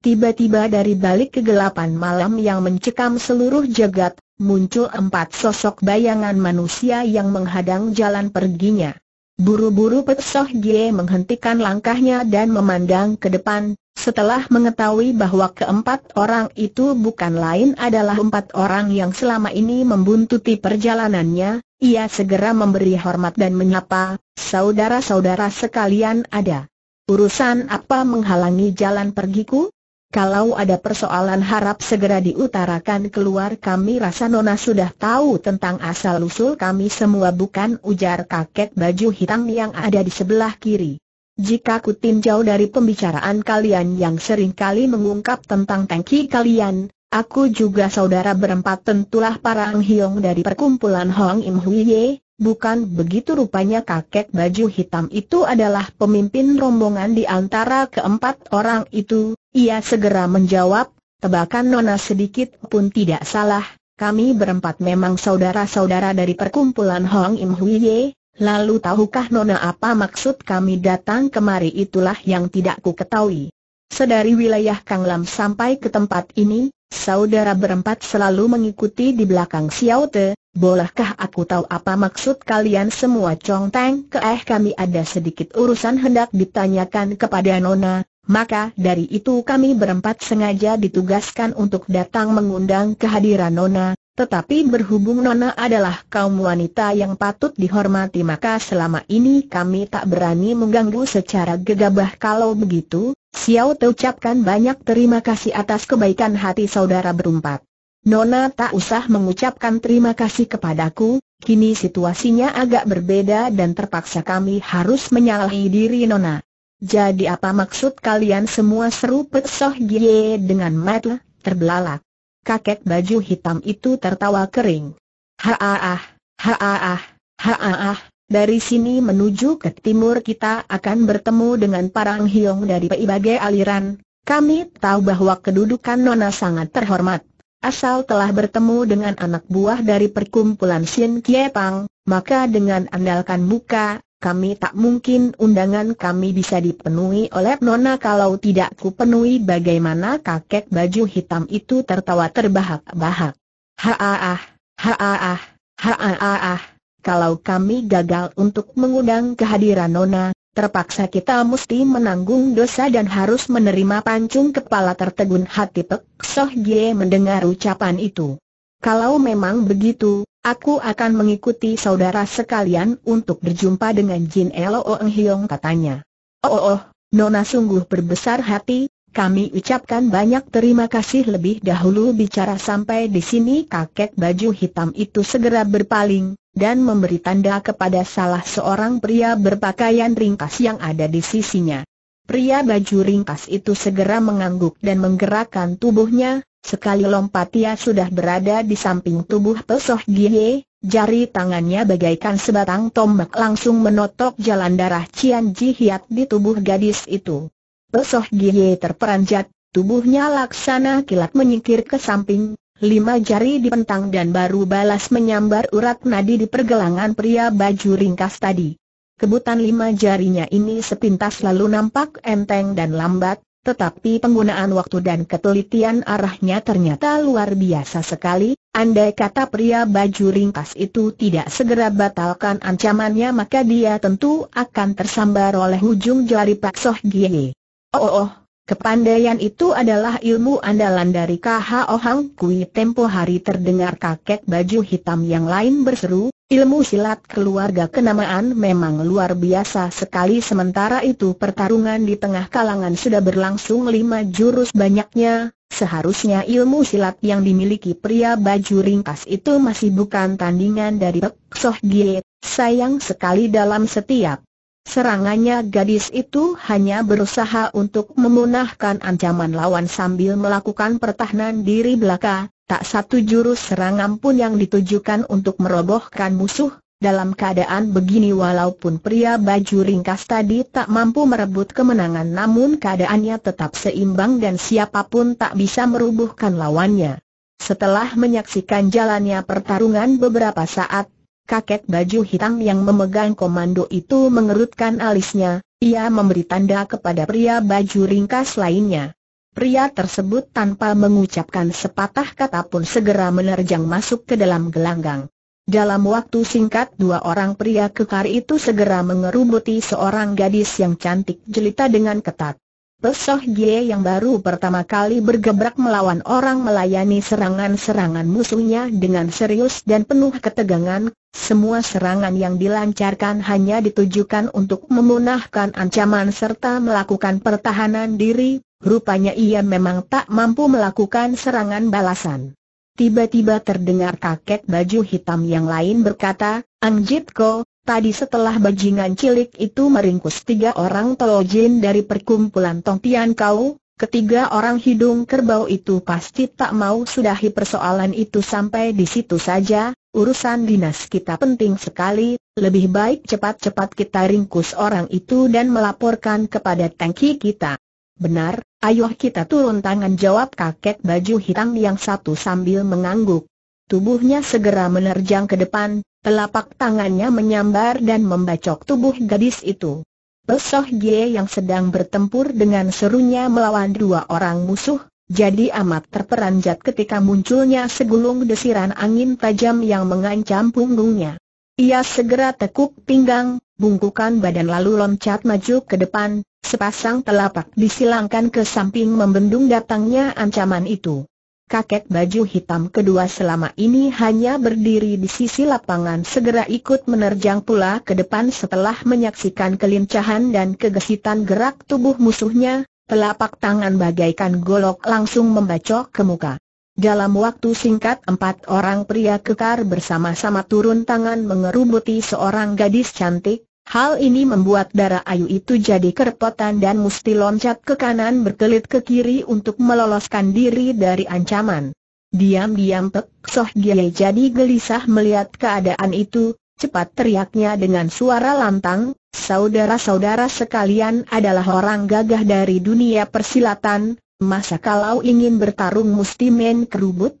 Tiba-tiba dari balik kegelapan malam yang mencekam seluruh jagat, muncul empat sosok bayangan manusia yang menghadang jalan perginya. Buru-buru Pek Soh Gie menghentikan langkahnya dan memandang ke depan, setelah mengetahui bahwa keempat orang itu bukan lain adalah empat orang yang selama ini membuntuti perjalanannya, ia segera memberi hormat dan menyapa, saudara-saudara sekalian ada. Urusan apa menghalangi jalan pergiku? Kalau ada persoalan harap segera diutarakan keluar kami rasa Nona sudah tahu tentang asal-usul kami semua bukan ujar kakek baju hitam yang ada di sebelah kiri. Jika ku tinjau dari pembicaraan kalian yang seringkali mengungkap tentang tangki kalian, aku juga saudara berempat tentulah para Ang Hiong dari perkumpulan Hong Im Huiye, Bukan begitu rupanya kakek baju hitam itu adalah pemimpin rombongan di antara keempat orang itu, ia segera menjawab, tebakan Nona sedikit pun tidak salah, kami berempat memang saudara-saudara dari perkumpulan Hong Im Hui Ye. lalu tahukah Nona apa maksud kami datang kemari itulah yang tidak ku ketahui. Sedari wilayah Kang Lam sampai ke tempat ini, saudara berempat selalu mengikuti di belakang Xiao Te, Bolehkah aku tahu apa maksud kalian semua Chong Teng? Keh kami ada sedikit urusan hendak ditanyakan kepada Nona, maka dari itu kami berempat sengaja ditugaskan untuk datang mengundang kehadiran Nona, tetapi berhubung Nona adalah kaum wanita yang patut dihormati maka selama ini kami tak berani mengganggu secara gegabah kalau begitu, Xiao ucapkan banyak terima kasih atas kebaikan hati saudara berempat. Nona tak usah mengucapkan terima kasih kepadaku, kini situasinya agak berbeda dan terpaksa kami harus menyalahi diri Nona. Jadi apa maksud kalian semua seru pesoh Soh Gie dengan mata terbelalak? Kakek baju hitam itu tertawa kering. Haaah, haaah, haaah, dari sini menuju ke timur kita akan bertemu dengan Parang Hiong dari berbagai aliran. Kami tahu bahwa kedudukan Nona sangat terhormat. Asal telah bertemu dengan anak buah dari perkumpulan Sien Kie Pang, maka dengan andalkan muka, kami tak mungkin undangan kami bisa dipenuhi oleh Nona kalau tidak kupenuhi bagaimana kakek baju hitam itu tertawa terbahak-bahak. Haaah, haaah, haaah, kalau kami gagal untuk mengundang kehadiran Nona, terpaksa kita mesti menanggung dosa dan harus menerima pancung kepala tertegun hati Pek Soh Gie mendengar ucapan itu. Kalau memang begitu, aku akan mengikuti saudara sekalian untuk berjumpa dengan Jin Elo Ong Hiong katanya. Oh, oh, oh, Nona sungguh berbesar hati, kami ucapkan banyak terima kasih lebih dahulu bicara sampai di sini kakek baju hitam itu segera berpaling, dan memberi tanda kepada salah seorang pria berpakaian ringkas yang ada di sisinya. Pria baju ringkas itu segera mengangguk dan menggerakkan tubuhnya, sekali lompat ia sudah berada di samping tubuh Pesoh Gie, jari tangannya bagaikan sebatang tombak langsung menotok jalan darah Cian Ji Hiat di tubuh gadis itu. Pesoh Gie terperanjat, tubuhnya laksana kilat menyingkir ke samping, lima jari dipentang dan baru balas menyambar urat nadi di pergelangan pria baju ringkas tadi. Kebutan lima jarinya ini sepintas lalu nampak enteng dan lambat, tetapi penggunaan waktu dan ketelitian arahnya ternyata luar biasa sekali, andai kata pria baju ringkas itu tidak segera batalkan ancamannya maka dia tentu akan tersambar oleh ujung jari Pak Soh Gie. Oh, oh, oh, kepandaian itu adalah ilmu andalan dari KH Ohang. Kui tempo hari terdengar kakek baju hitam yang lain berseru, ilmu silat keluarga kenamaan memang luar biasa sekali sementara itu pertarungan di tengah kalangan sudah berlangsung lima jurus banyaknya, Seharusnya ilmu silat yang dimiliki pria baju ringkas itu masih bukan tandingan dari Pek Soh Gie. Sayang sekali dalam setiap Serangannya gadis itu hanya berusaha untuk memunahkan ancaman lawan sambil melakukan pertahanan diri belaka, tak satu jurus serangan pun yang ditujukan untuk merobohkan musuh, dalam keadaan begini walaupun pria baju ringkas tadi tak mampu merebut kemenangan namun keadaannya tetap seimbang dan siapapun tak bisa merubuhkan lawannya. Setelah menyaksikan jalannya pertarungan beberapa saat, kakek baju hitam yang memegang komando itu mengerutkan alisnya, ia memberi tanda kepada pria baju ringkas lainnya. Pria tersebut tanpa mengucapkan sepatah kata pun segera menerjang masuk ke dalam gelanggang. Dalam waktu singkat dua orang pria kekar itu segera mengerubuti seorang gadis yang cantik jelita dengan ketat. Pesoh Ye yang baru pertama kali bergebrak melawan orang melayani serangan-serangan musuhnya dengan serius dan penuh ketegangan, semua serangan yang dilancarkan hanya ditujukan untuk memunahkan ancaman serta melakukan pertahanan diri, rupanya ia memang tak mampu melakukan serangan balasan. Tiba-tiba terdengar kakek baju hitam yang lain berkata, Angjit Ko, Tadi setelah bajingan cilik itu meringkus tiga orang tolojin dari perkumpulan tongtian Kau, ketiga orang hidung kerbau itu pasti tak mau sudahi persoalan itu sampai di situ saja, urusan dinas kita penting sekali, lebih baik cepat-cepat kita ringkus orang itu dan melaporkan kepada tangki kita. Benar, ayo kita turun tangan jawab kakek baju hitam yang satu sambil mengangguk. Tubuhnya segera menerjang ke depan, Telapak tangannya menyambar dan membacok tubuh gadis itu. Pesoh Ye yang sedang bertempur dengan serunya melawan dua orang musuh, jadi amat terperanjat ketika munculnya segulung desiran angin tajam yang mengancam punggungnya. Ia segera tekuk pinggang, bungkukan badan lalu loncat maju ke depan, sepasang telapak disilangkan ke samping membendung datangnya ancaman itu kakek baju hitam kedua selama ini hanya berdiri di sisi lapangan segera ikut menerjang pula ke depan setelah menyaksikan kelincahan dan kegesitan gerak tubuh musuhnya, telapak tangan bagaikan golok langsung membacok ke muka. Dalam waktu singkat empat orang pria kekar bersama-sama turun tangan mengerubuti seorang gadis cantik, Hal ini membuat darah ayu itu jadi kerepotan dan mesti loncat ke kanan berkelit ke kiri untuk meloloskan diri dari ancaman. Diam-diam Pek Soh Gie jadi gelisah melihat keadaan itu, cepat teriaknya dengan suara lantang, saudara-saudara sekalian adalah orang gagah dari dunia persilatan, masa kalau ingin bertarung mesti main kerubut?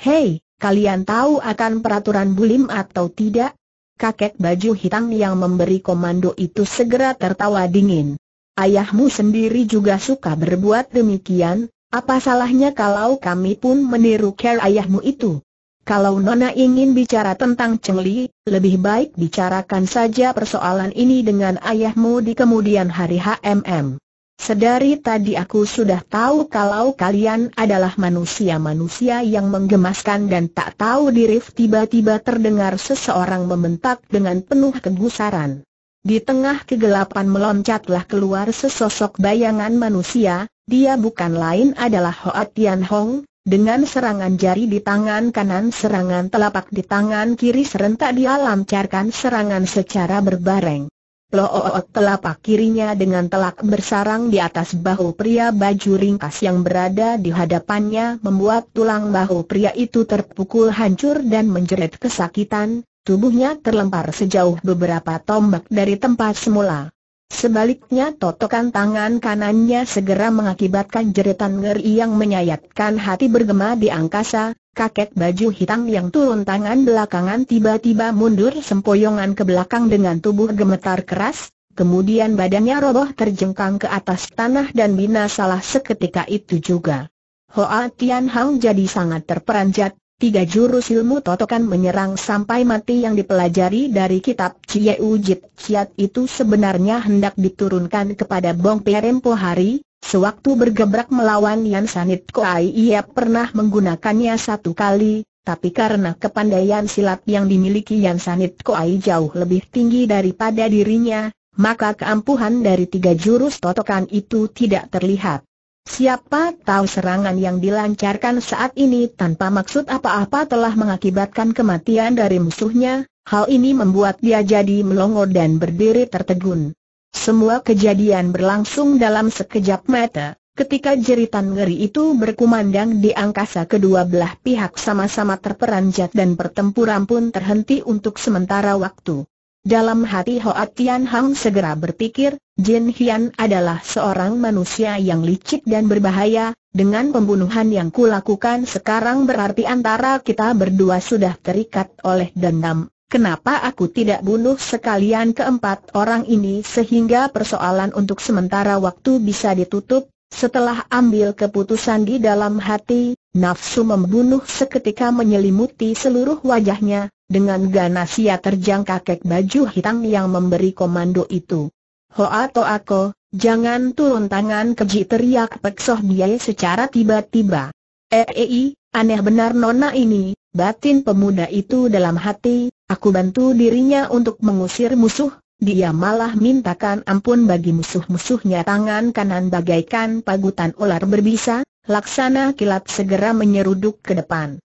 Hei, kalian tahu akan peraturan bulim atau tidak? kakek baju hitam yang memberi komando itu segera tertawa dingin. Ayahmu sendiri juga suka berbuat demikian, apa salahnya kalau kami pun meniru care ayahmu itu? Kalau Nona ingin bicara tentang Chengli, lebih baik bicarakan saja persoalan ini dengan ayahmu di kemudian hari HMM. Sedari tadi aku sudah tahu kalau kalian adalah manusia-manusia yang menggemaskan dan tak tahu diri tiba-tiba terdengar seseorang membentak dengan penuh kegusaran. Di tengah kegelapan meloncatlah keluar sesosok bayangan manusia, dia bukan lain adalah Hoa Tian Hong, dengan serangan jari di tangan kanan serangan telapak di tangan kiri serentak dia lancarkan serangan secara berbareng. Ploot telapak kirinya dengan telak bersarang di atas bahu pria baju ringkas yang berada di hadapannya membuat tulang bahu pria itu terpukul hancur dan menjerit kesakitan, tubuhnya terlempar sejauh beberapa tombak dari tempat semula. Sebaliknya totokan tangan kanannya segera mengakibatkan jeritan ngeri yang menyayatkan hati bergema di angkasa, kakek baju hitam yang turun tangan belakangan tiba-tiba mundur sempoyongan ke belakang dengan tubuh gemetar keras, kemudian badannya roboh terjengkang ke atas tanah dan binasalah seketika itu juga. Hoa Tian Hang jadi sangat terperanjat, Tiga jurus ilmu totokan menyerang sampai mati yang dipelajari dari kitab Cie Ujit Ciat itu sebenarnya hendak diturunkan kepada Bong Perempo hari, sewaktu bergebrak melawan Yan Sanit Koai ia pernah menggunakannya satu kali, tapi karena kepandaian silat yang dimiliki Yan Sanit Koai jauh lebih tinggi daripada dirinya, maka keampuhan dari tiga jurus totokan itu tidak terlihat. Siapa tahu serangan yang dilancarkan saat ini tanpa maksud apa-apa telah mengakibatkan kematian dari musuhnya, hal ini membuat dia jadi melongo dan berdiri tertegun. Semua kejadian berlangsung dalam sekejap mata, ketika jeritan ngeri itu berkumandang di angkasa kedua belah pihak sama-sama terperanjat dan pertempuran pun terhenti untuk sementara waktu. Dalam hati Hoa Tian Hang segera berpikir, Jin Hian adalah seorang manusia yang licik dan berbahaya, dengan pembunuhan yang kulakukan sekarang berarti antara kita berdua sudah terikat oleh dendam. Kenapa aku tidak bunuh sekalian keempat orang ini sehingga persoalan untuk sementara waktu bisa ditutup? Setelah ambil keputusan di dalam hati, nafsu membunuh seketika menyelimuti seluruh wajahnya, dengan ganas ia terjang kakek baju hitam yang memberi komando itu. Ho atau aku, jangan turun tangan keji teriak Peksoh dia secara tiba-tiba. Ei, eh, eh, aneh benar nona ini, batin pemuda itu dalam hati, aku bantu dirinya untuk mengusir musuh, dia malah mintakan ampun bagi musuh-musuhnya tangan kanan bagaikan pagutan ular berbisa, laksana kilat segera menyeruduk ke depan.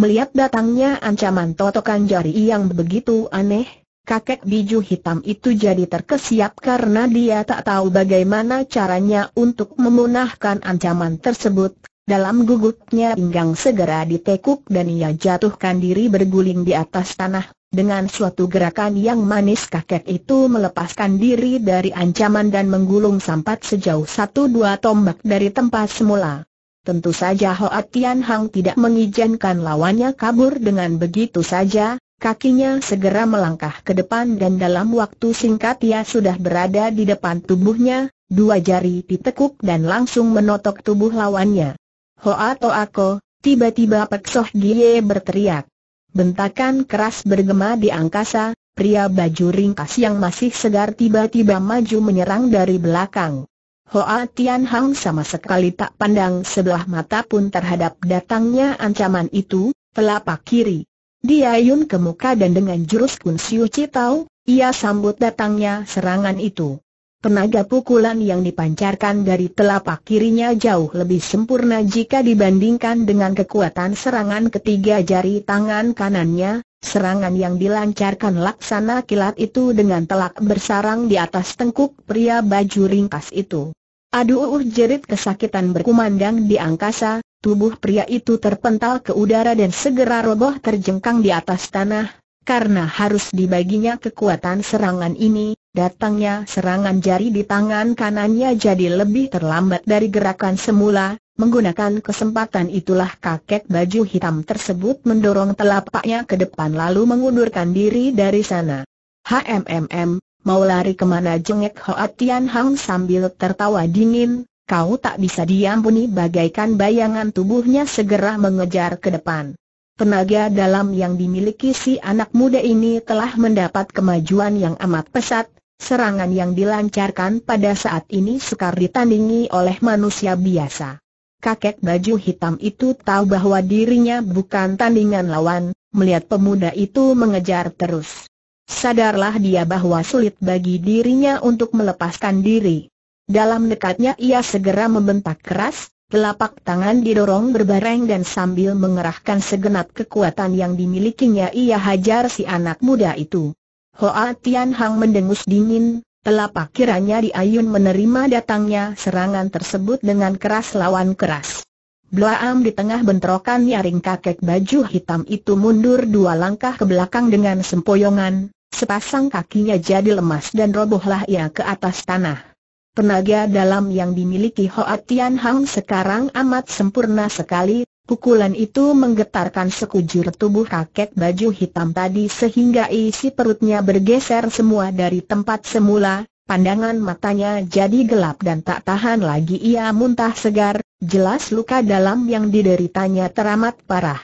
Melihat datangnya ancaman totokan jari yang begitu aneh, kakek biju hitam itu jadi terkesiap karena dia tak tahu bagaimana caranya untuk memunahkan ancaman tersebut. Dalam gugupnya pinggang segera ditekuk dan ia jatuhkan diri berguling di atas tanah. Dengan suatu gerakan yang manis kakek itu melepaskan diri dari ancaman dan menggulung sampat sejauh satu dua tombak dari tempat semula. Tentu saja Hoa Tian Hang tidak mengizinkan lawannya kabur dengan begitu saja, kakinya segera melangkah ke depan dan dalam waktu singkat ia sudah berada di depan tubuhnya, dua jari ditekuk dan langsung menotok tubuh lawannya. Hoa Toako, tiba-tiba Pek Soh Gie berteriak. Bentakan keras bergema di angkasa, pria baju ringkas yang masih segar tiba-tiba maju menyerang dari belakang. Hoa Tian Hang sama sekali tak pandang sebelah mata pun terhadap datangnya ancaman itu, telapak kiri. Dia yun ke muka dan dengan jurus Kun Siu Citau, ia sambut datangnya serangan itu. Tenaga pukulan yang dipancarkan dari telapak kirinya jauh lebih sempurna jika dibandingkan dengan kekuatan serangan ketiga jari tangan kanannya, serangan yang dilancarkan laksana kilat itu dengan telak bersarang di atas tengkuk pria baju ringkas itu. Aduh jerit kesakitan berkumandang di angkasa, tubuh pria itu terpental ke udara dan segera roboh terjengkang di atas tanah, karena harus dibaginya kekuatan serangan ini, datangnya serangan jari di tangan kanannya jadi lebih terlambat dari gerakan semula, menggunakan kesempatan itulah kakek baju hitam tersebut mendorong telapaknya ke depan lalu mengundurkan diri dari sana. HMMM, Mau lari kemana jengek Hoa Tian Hang sambil tertawa dingin, kau tak bisa diampuni bagaikan bayangan tubuhnya segera mengejar ke depan. Tenaga dalam yang dimiliki si anak muda ini telah mendapat kemajuan yang amat pesat, serangan yang dilancarkan pada saat ini sukar ditandingi oleh manusia biasa. Kakek baju hitam itu tahu bahwa dirinya bukan tandingan lawan, melihat pemuda itu mengejar terus. Sadarlah dia bahwa sulit bagi dirinya untuk melepaskan diri. Dalam dekatnya ia segera membentak keras, telapak tangan didorong berbareng dan sambil mengerahkan segenap kekuatan yang dimilikinya ia hajar si anak muda itu. Hoa Tian Hang mendengus dingin, telapak kiranya diayun menerima datangnya serangan tersebut dengan keras lawan keras. Blaam di tengah bentrokan nyaring kakek baju hitam itu mundur dua langkah ke belakang dengan sempoyongan, Sepasang kakinya jadi lemas dan robohlah ia ke atas tanah. Tenaga dalam yang dimiliki Hoa Tian Hang sekarang amat sempurna sekali, pukulan itu menggetarkan sekujur tubuh kakek baju hitam tadi sehingga isi perutnya bergeser semua dari tempat semula, pandangan matanya jadi gelap dan tak tahan lagi ia muntah segar, jelas luka dalam yang dideritanya teramat parah.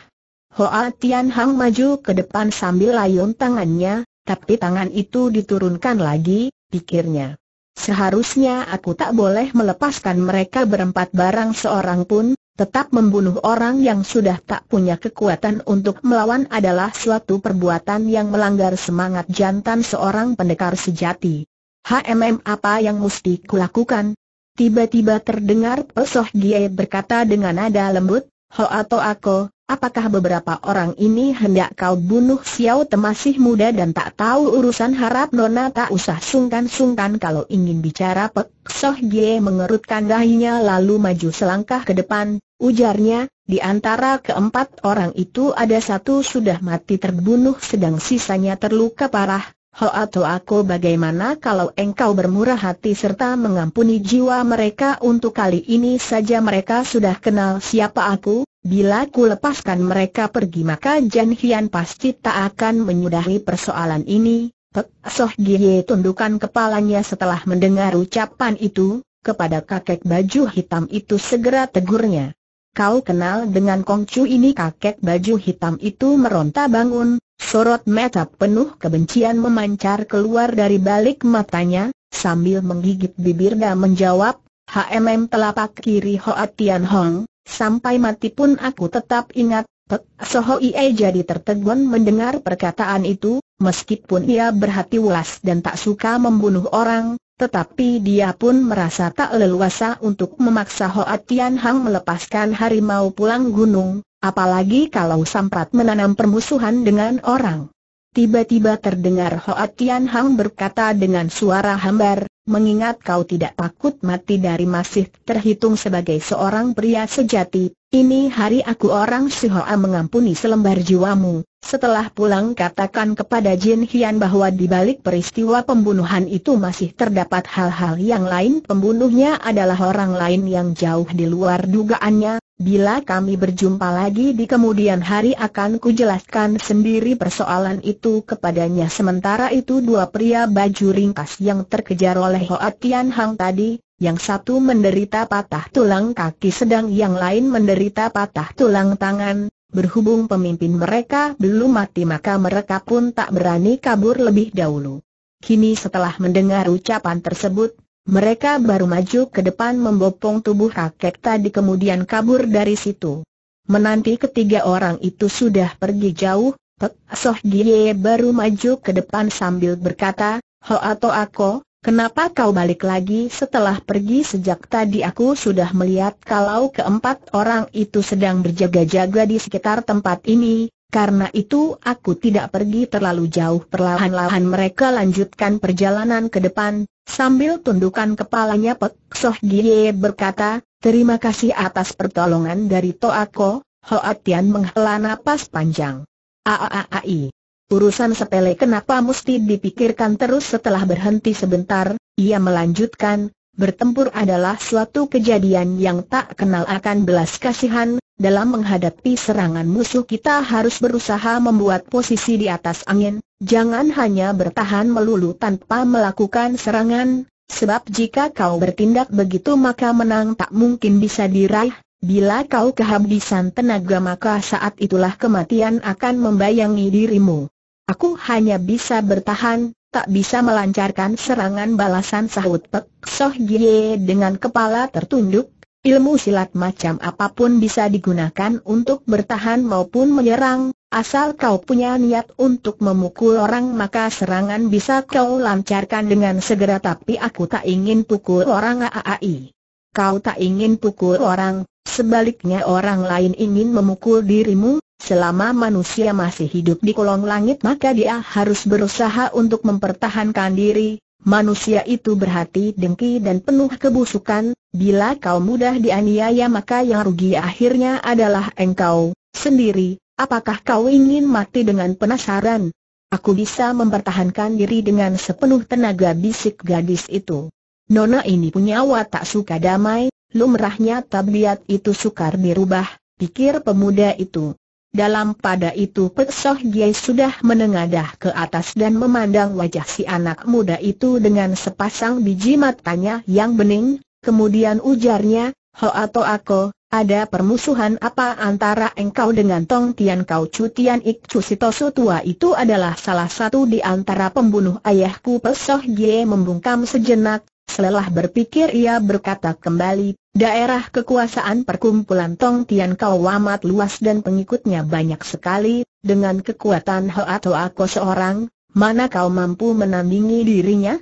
Hoa Tian Hang maju ke depan sambil layun tangannya, tapi tangan itu diturunkan lagi, pikirnya. Seharusnya aku tak boleh melepaskan mereka berempat barang seorang pun, tetap membunuh orang yang sudah tak punya kekuatan untuk melawan adalah suatu perbuatan yang melanggar semangat jantan seorang pendekar sejati. HMM apa yang mesti kulakukan? Tiba-tiba terdengar pesoh Gie berkata dengan nada lembut, Ho atau aku, Apakah beberapa orang ini hendak kau bunuh Xiao Te masih muda dan tak tahu urusan harap Nona tak usah sungkan-sungkan kalau ingin bicara Pek Soh Gie mengerutkan dahinya lalu maju selangkah ke depan, ujarnya, di antara keempat orang itu ada satu sudah mati terbunuh sedang sisanya terluka parah, Ho atau aku bagaimana kalau engkau bermurah hati serta mengampuni jiwa mereka untuk kali ini saja mereka sudah kenal siapa aku, Bila ku lepaskan mereka pergi maka Jan Hian pasti tak akan menyudahi persoalan ini. Pek Soh Gie tundukkan kepalanya setelah mendengar ucapan itu, kepada kakek baju hitam itu segera tegurnya. Kau kenal dengan Kong Chu ini kakek baju hitam itu meronta bangun, sorot mata penuh kebencian memancar keluar dari balik matanya, sambil menggigit bibir dan menjawab, HMM telapak kiri Hoa Tian Hong, Sampai mati pun aku tetap ingat, Pek Soho Ie jadi tertegun mendengar perkataan itu, meskipun ia berhati ulas dan tak suka membunuh orang, tetapi dia pun merasa tak leluasa untuk memaksa Hoa Tian Hang melepaskan harimau pulang gunung, apalagi kalau sampat menanam permusuhan dengan orang. Tiba-tiba terdengar Hoa Tian Hang berkata dengan suara hambar, Mengingat kau tidak takut mati dari masih terhitung sebagai seorang pria sejati, ini hari aku orang Sihoa mengampuni selembar jiwamu. Setelah pulang katakan kepada Jin Hian bahwa di balik peristiwa pembunuhan itu masih terdapat hal-hal yang lain pembunuhnya adalah orang lain yang jauh di luar dugaannya, Bila kami berjumpa lagi di kemudian hari akan kujelaskan sendiri persoalan itu kepadanya Sementara itu dua pria baju ringkas yang terkejar oleh Hoa Tian Hang tadi Yang satu menderita patah tulang kaki sedang yang lain menderita patah tulang tangan Berhubung pemimpin mereka belum mati maka mereka pun tak berani kabur lebih dahulu Kini setelah mendengar ucapan tersebut mereka baru maju ke depan membopong tubuh rakyat tadi kemudian kabur dari situ. Menanti ketiga orang itu sudah pergi jauh, Pek Soh Gie baru maju ke depan sambil berkata, Ho atau aku, kenapa kau balik lagi setelah pergi sejak tadi aku sudah melihat kalau keempat orang itu sedang berjaga-jaga di sekitar tempat ini, karena itu aku tidak pergi terlalu jauh perlahan-lahan mereka lanjutkan perjalanan ke depan, Sambil tundukan kepalanya Pek Soh Gie berkata, terima kasih atas pertolongan dari Toako, Hoa Tian menghela napas panjang. Aaai. Urusan sepele kenapa mesti dipikirkan terus setelah berhenti sebentar, ia melanjutkan, bertempur adalah suatu kejadian yang tak kenal akan belas kasihan, dalam menghadapi serangan musuh kita harus berusaha membuat posisi di atas angin, Jangan hanya bertahan melulu tanpa melakukan serangan, sebab jika kau bertindak begitu maka menang tak mungkin bisa diraih. Bila kau kehabisan tenaga maka saat itulah kematian akan membayangi dirimu. Aku hanya bisa bertahan, tak bisa melancarkan serangan balasan sahut Pek Soh Gie dengan kepala tertunduk. Ilmu silat macam apapun bisa digunakan untuk bertahan maupun menyerang, Asal kau punya niat untuk memukul orang maka serangan bisa kau lancarkan dengan segera tapi aku tak ingin pukul orang AAI. Kau tak ingin pukul orang, sebaliknya orang lain ingin memukul dirimu, selama manusia masih hidup di kolong langit maka dia harus berusaha untuk mempertahankan diri. Manusia itu berhati dengki dan penuh kebusukan, bila kau mudah dianiaya maka yang rugi akhirnya adalah engkau sendiri. Apakah kau ingin mati dengan penasaran? Aku bisa mempertahankan diri dengan sepenuh tenaga bisik gadis itu. Nona ini punya watak suka damai, lumrahnya tabiat itu sukar dirubah, pikir pemuda itu. Dalam pada itu Pek Soh sudah menengadah ke atas dan memandang wajah si anak muda itu dengan sepasang biji matanya yang bening, kemudian ujarnya, Ho atau aku, ada permusuhan apa antara engkau dengan Tong Tian Kau Chu Tian Ik Chu Sitosu tua itu adalah salah satu di antara pembunuh ayahku Pesoh Ye membungkam sejenak, selelah berpikir ia berkata kembali, daerah kekuasaan perkumpulan Tong Tian Kau amat luas dan pengikutnya banyak sekali, dengan kekuatan Hoa atau aku seorang, mana kau mampu menandingi dirinya?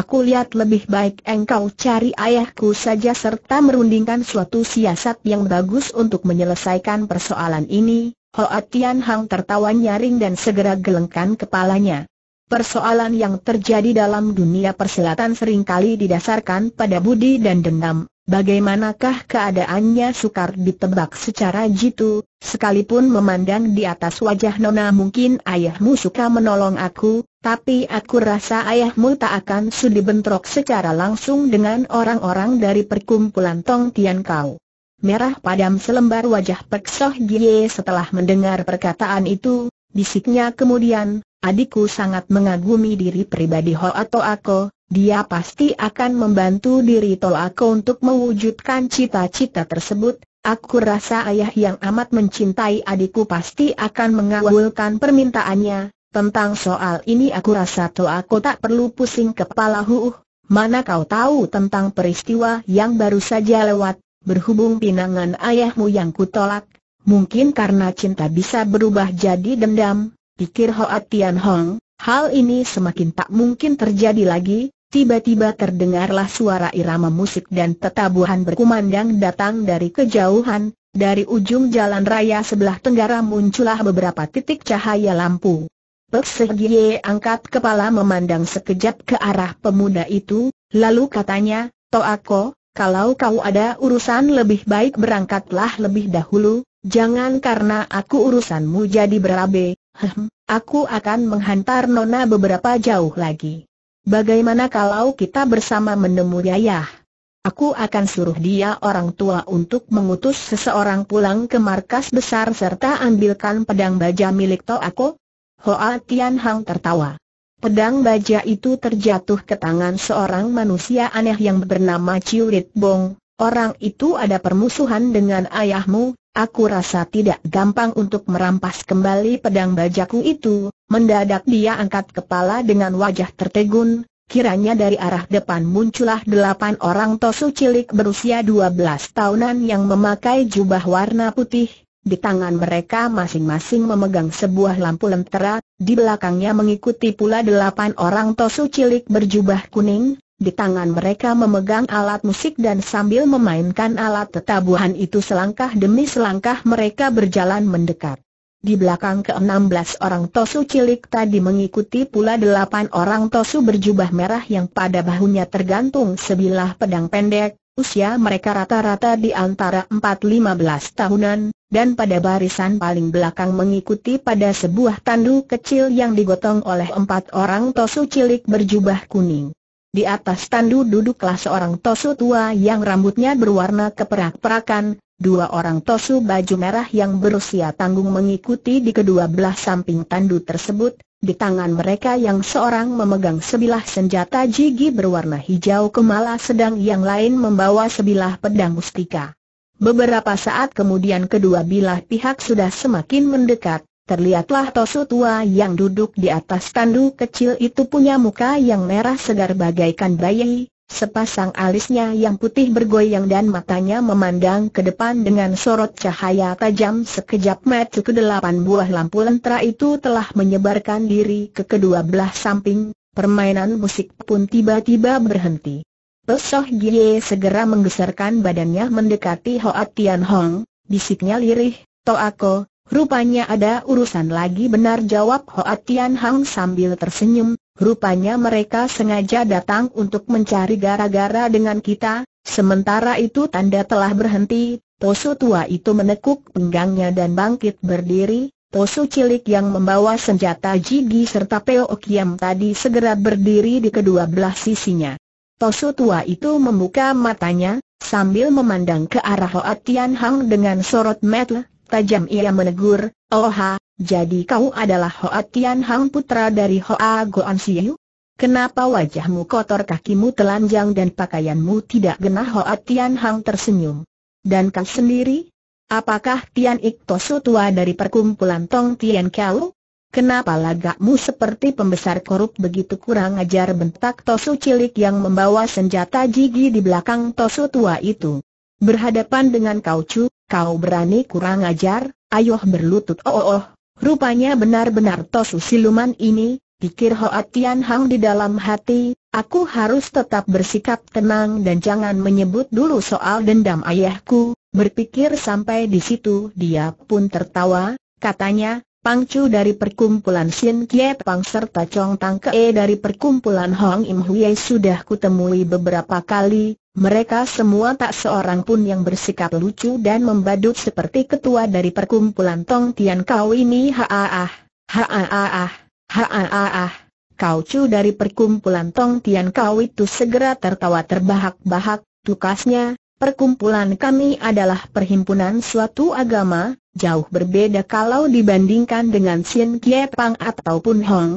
Aku lihat lebih baik engkau cari ayahku saja serta merundingkan suatu siasat yang bagus untuk menyelesaikan persoalan ini. Hoa Tian Hang tertawa nyaring dan segera gelengkan kepalanya. Persoalan yang terjadi dalam dunia persilatan seringkali didasarkan pada budi dan dendam. Bagaimanakah keadaannya sukar ditebak secara jitu, sekalipun memandang di atas wajah Nona mungkin ayahmu suka menolong aku, tapi aku rasa ayahmu tak akan sudi bentrok secara langsung dengan orang-orang dari perkumpulan Tong Tian Kau. Merah padam selembar wajah Pek Soh Gie setelah mendengar perkataan itu, bisiknya kemudian, adikku sangat mengagumi diri pribadi Ho atau aku, dia pasti akan membantu diri Tolako untuk mewujudkan cita-cita tersebut. Aku rasa ayah yang amat mencintai adikku pasti akan mengawalkan permintaannya. Tentang soal ini aku rasa Tolako tak perlu pusing kepala huuh. Mana kau tahu tentang peristiwa yang baru saja lewat, berhubung pinangan ayahmu yang kutolak, mungkin karena cinta bisa berubah jadi dendam, pikir Hoa Tian Hong, hal ini semakin tak mungkin terjadi lagi, Tiba-tiba terdengarlah suara irama musik dan tetabuhan berkumandang datang dari kejauhan, dari ujung jalan raya sebelah tenggara muncullah beberapa titik cahaya lampu. Pek angkat kepala memandang sekejap ke arah pemuda itu, lalu katanya, Toako, kalau kau ada urusan lebih baik berangkatlah lebih dahulu, jangan karena aku urusanmu jadi berabe, hehm, aku akan menghantar Nona beberapa jauh lagi. Bagaimana kalau kita bersama menemui ayah? Aku akan suruh dia orang tua untuk mengutus seseorang pulang ke markas besar serta ambilkan pedang baja milik Toako. Hoa Tianhang tertawa. Pedang baja itu terjatuh ke tangan seorang manusia aneh yang bernama Ciurit Bong. Orang itu ada permusuhan dengan ayahmu, Aku rasa tidak gampang untuk merampas kembali pedang bajaku itu, mendadak dia angkat kepala dengan wajah tertegun, kiranya dari arah depan muncullah delapan orang tosu cilik berusia dua belas tahunan yang memakai jubah warna putih, di tangan mereka masing-masing memegang sebuah lampu lentera, di belakangnya mengikuti pula delapan orang tosu cilik berjubah kuning, di tangan mereka memegang alat musik dan sambil memainkan alat tetabuhan itu selangkah demi selangkah mereka berjalan mendekat. Di belakang ke-16 orang tosu cilik tadi mengikuti pula delapan orang tosu berjubah merah yang pada bahunya tergantung sebilah pedang pendek, usia mereka rata-rata di antara 4-15 tahunan, dan pada barisan paling belakang mengikuti pada sebuah tandu kecil yang digotong oleh empat orang tosu cilik berjubah kuning. Di atas tandu duduklah seorang tosu tua yang rambutnya berwarna keperak-perakan, dua orang tosu baju merah yang berusia tanggung mengikuti di kedua belah samping tandu tersebut, di tangan mereka yang seorang memegang sebilah senjata jigi berwarna hijau kemala sedang yang lain membawa sebilah pedang mustika. Beberapa saat kemudian kedua bilah pihak sudah semakin mendekat, Terlihatlah Tosu tua yang duduk di atas tandu kecil itu punya muka yang merah segar bagaikan bayi, sepasang alisnya yang putih bergoyang dan matanya memandang ke depan dengan sorot cahaya tajam sekejap metu ke delapan buah lampu lentera itu telah menyebarkan diri ke kedua belah samping, permainan musik pun tiba-tiba berhenti. Pesoh Gie segera menggeserkan badannya mendekati Hoa Tian Hong, bisiknya lirih, Ako, Rupanya ada urusan lagi benar jawab Hoa Tian Hang sambil tersenyum, rupanya mereka sengaja datang untuk mencari gara-gara dengan kita, sementara itu tanda telah berhenti, Tosu tua itu menekuk pinggangnya dan bangkit berdiri, Tosu cilik yang membawa senjata Jigi serta Peo Kiam tadi segera berdiri di kedua belah sisinya. Tosu tua itu membuka matanya, sambil memandang ke arah Hoa Tian Hang dengan sorot mata Tajam ia menegur, Oha, oh, jadi kau adalah Hoa Tian Hang putra dari Hoa Goan Siu? Kenapa wajahmu kotor kakimu telanjang dan pakaianmu tidak genah Hoa Tian Hang tersenyum? Dan kau sendiri? Apakah Tian Ik Tosu tua dari perkumpulan Tong Tian Kau? Kenapa lagakmu seperti pembesar korup begitu kurang ajar bentak Tosu cilik yang membawa senjata gigi di belakang Tosu tua itu? Berhadapan dengan kau cu, kau berani kurang ajar, ayoh berlutut oh oh oh. Rupanya benar-benar Tosu siluman ini, pikir Hoa Tian Hang di dalam hati, aku harus tetap bersikap tenang dan jangan menyebut dulu soal dendam ayahku, berpikir sampai di situ dia pun tertawa, katanya, Pang Chu dari perkumpulan Sin Kie Pang serta Chong Tang Kee dari perkumpulan Hong Im Hui sudah kutemui beberapa kali, mereka semua tak seorang pun yang bersikap lucu dan membadut seperti ketua dari perkumpulan Tong Tian Kau ini haaah, haaah, haaah. Kau Chu dari perkumpulan Tong Tian Kau itu segera tertawa terbahak-bahak, tukasnya, Perkumpulan kami adalah perhimpunan suatu agama, jauh berbeda kalau dibandingkan dengan Sien Kie Pang ataupun Hong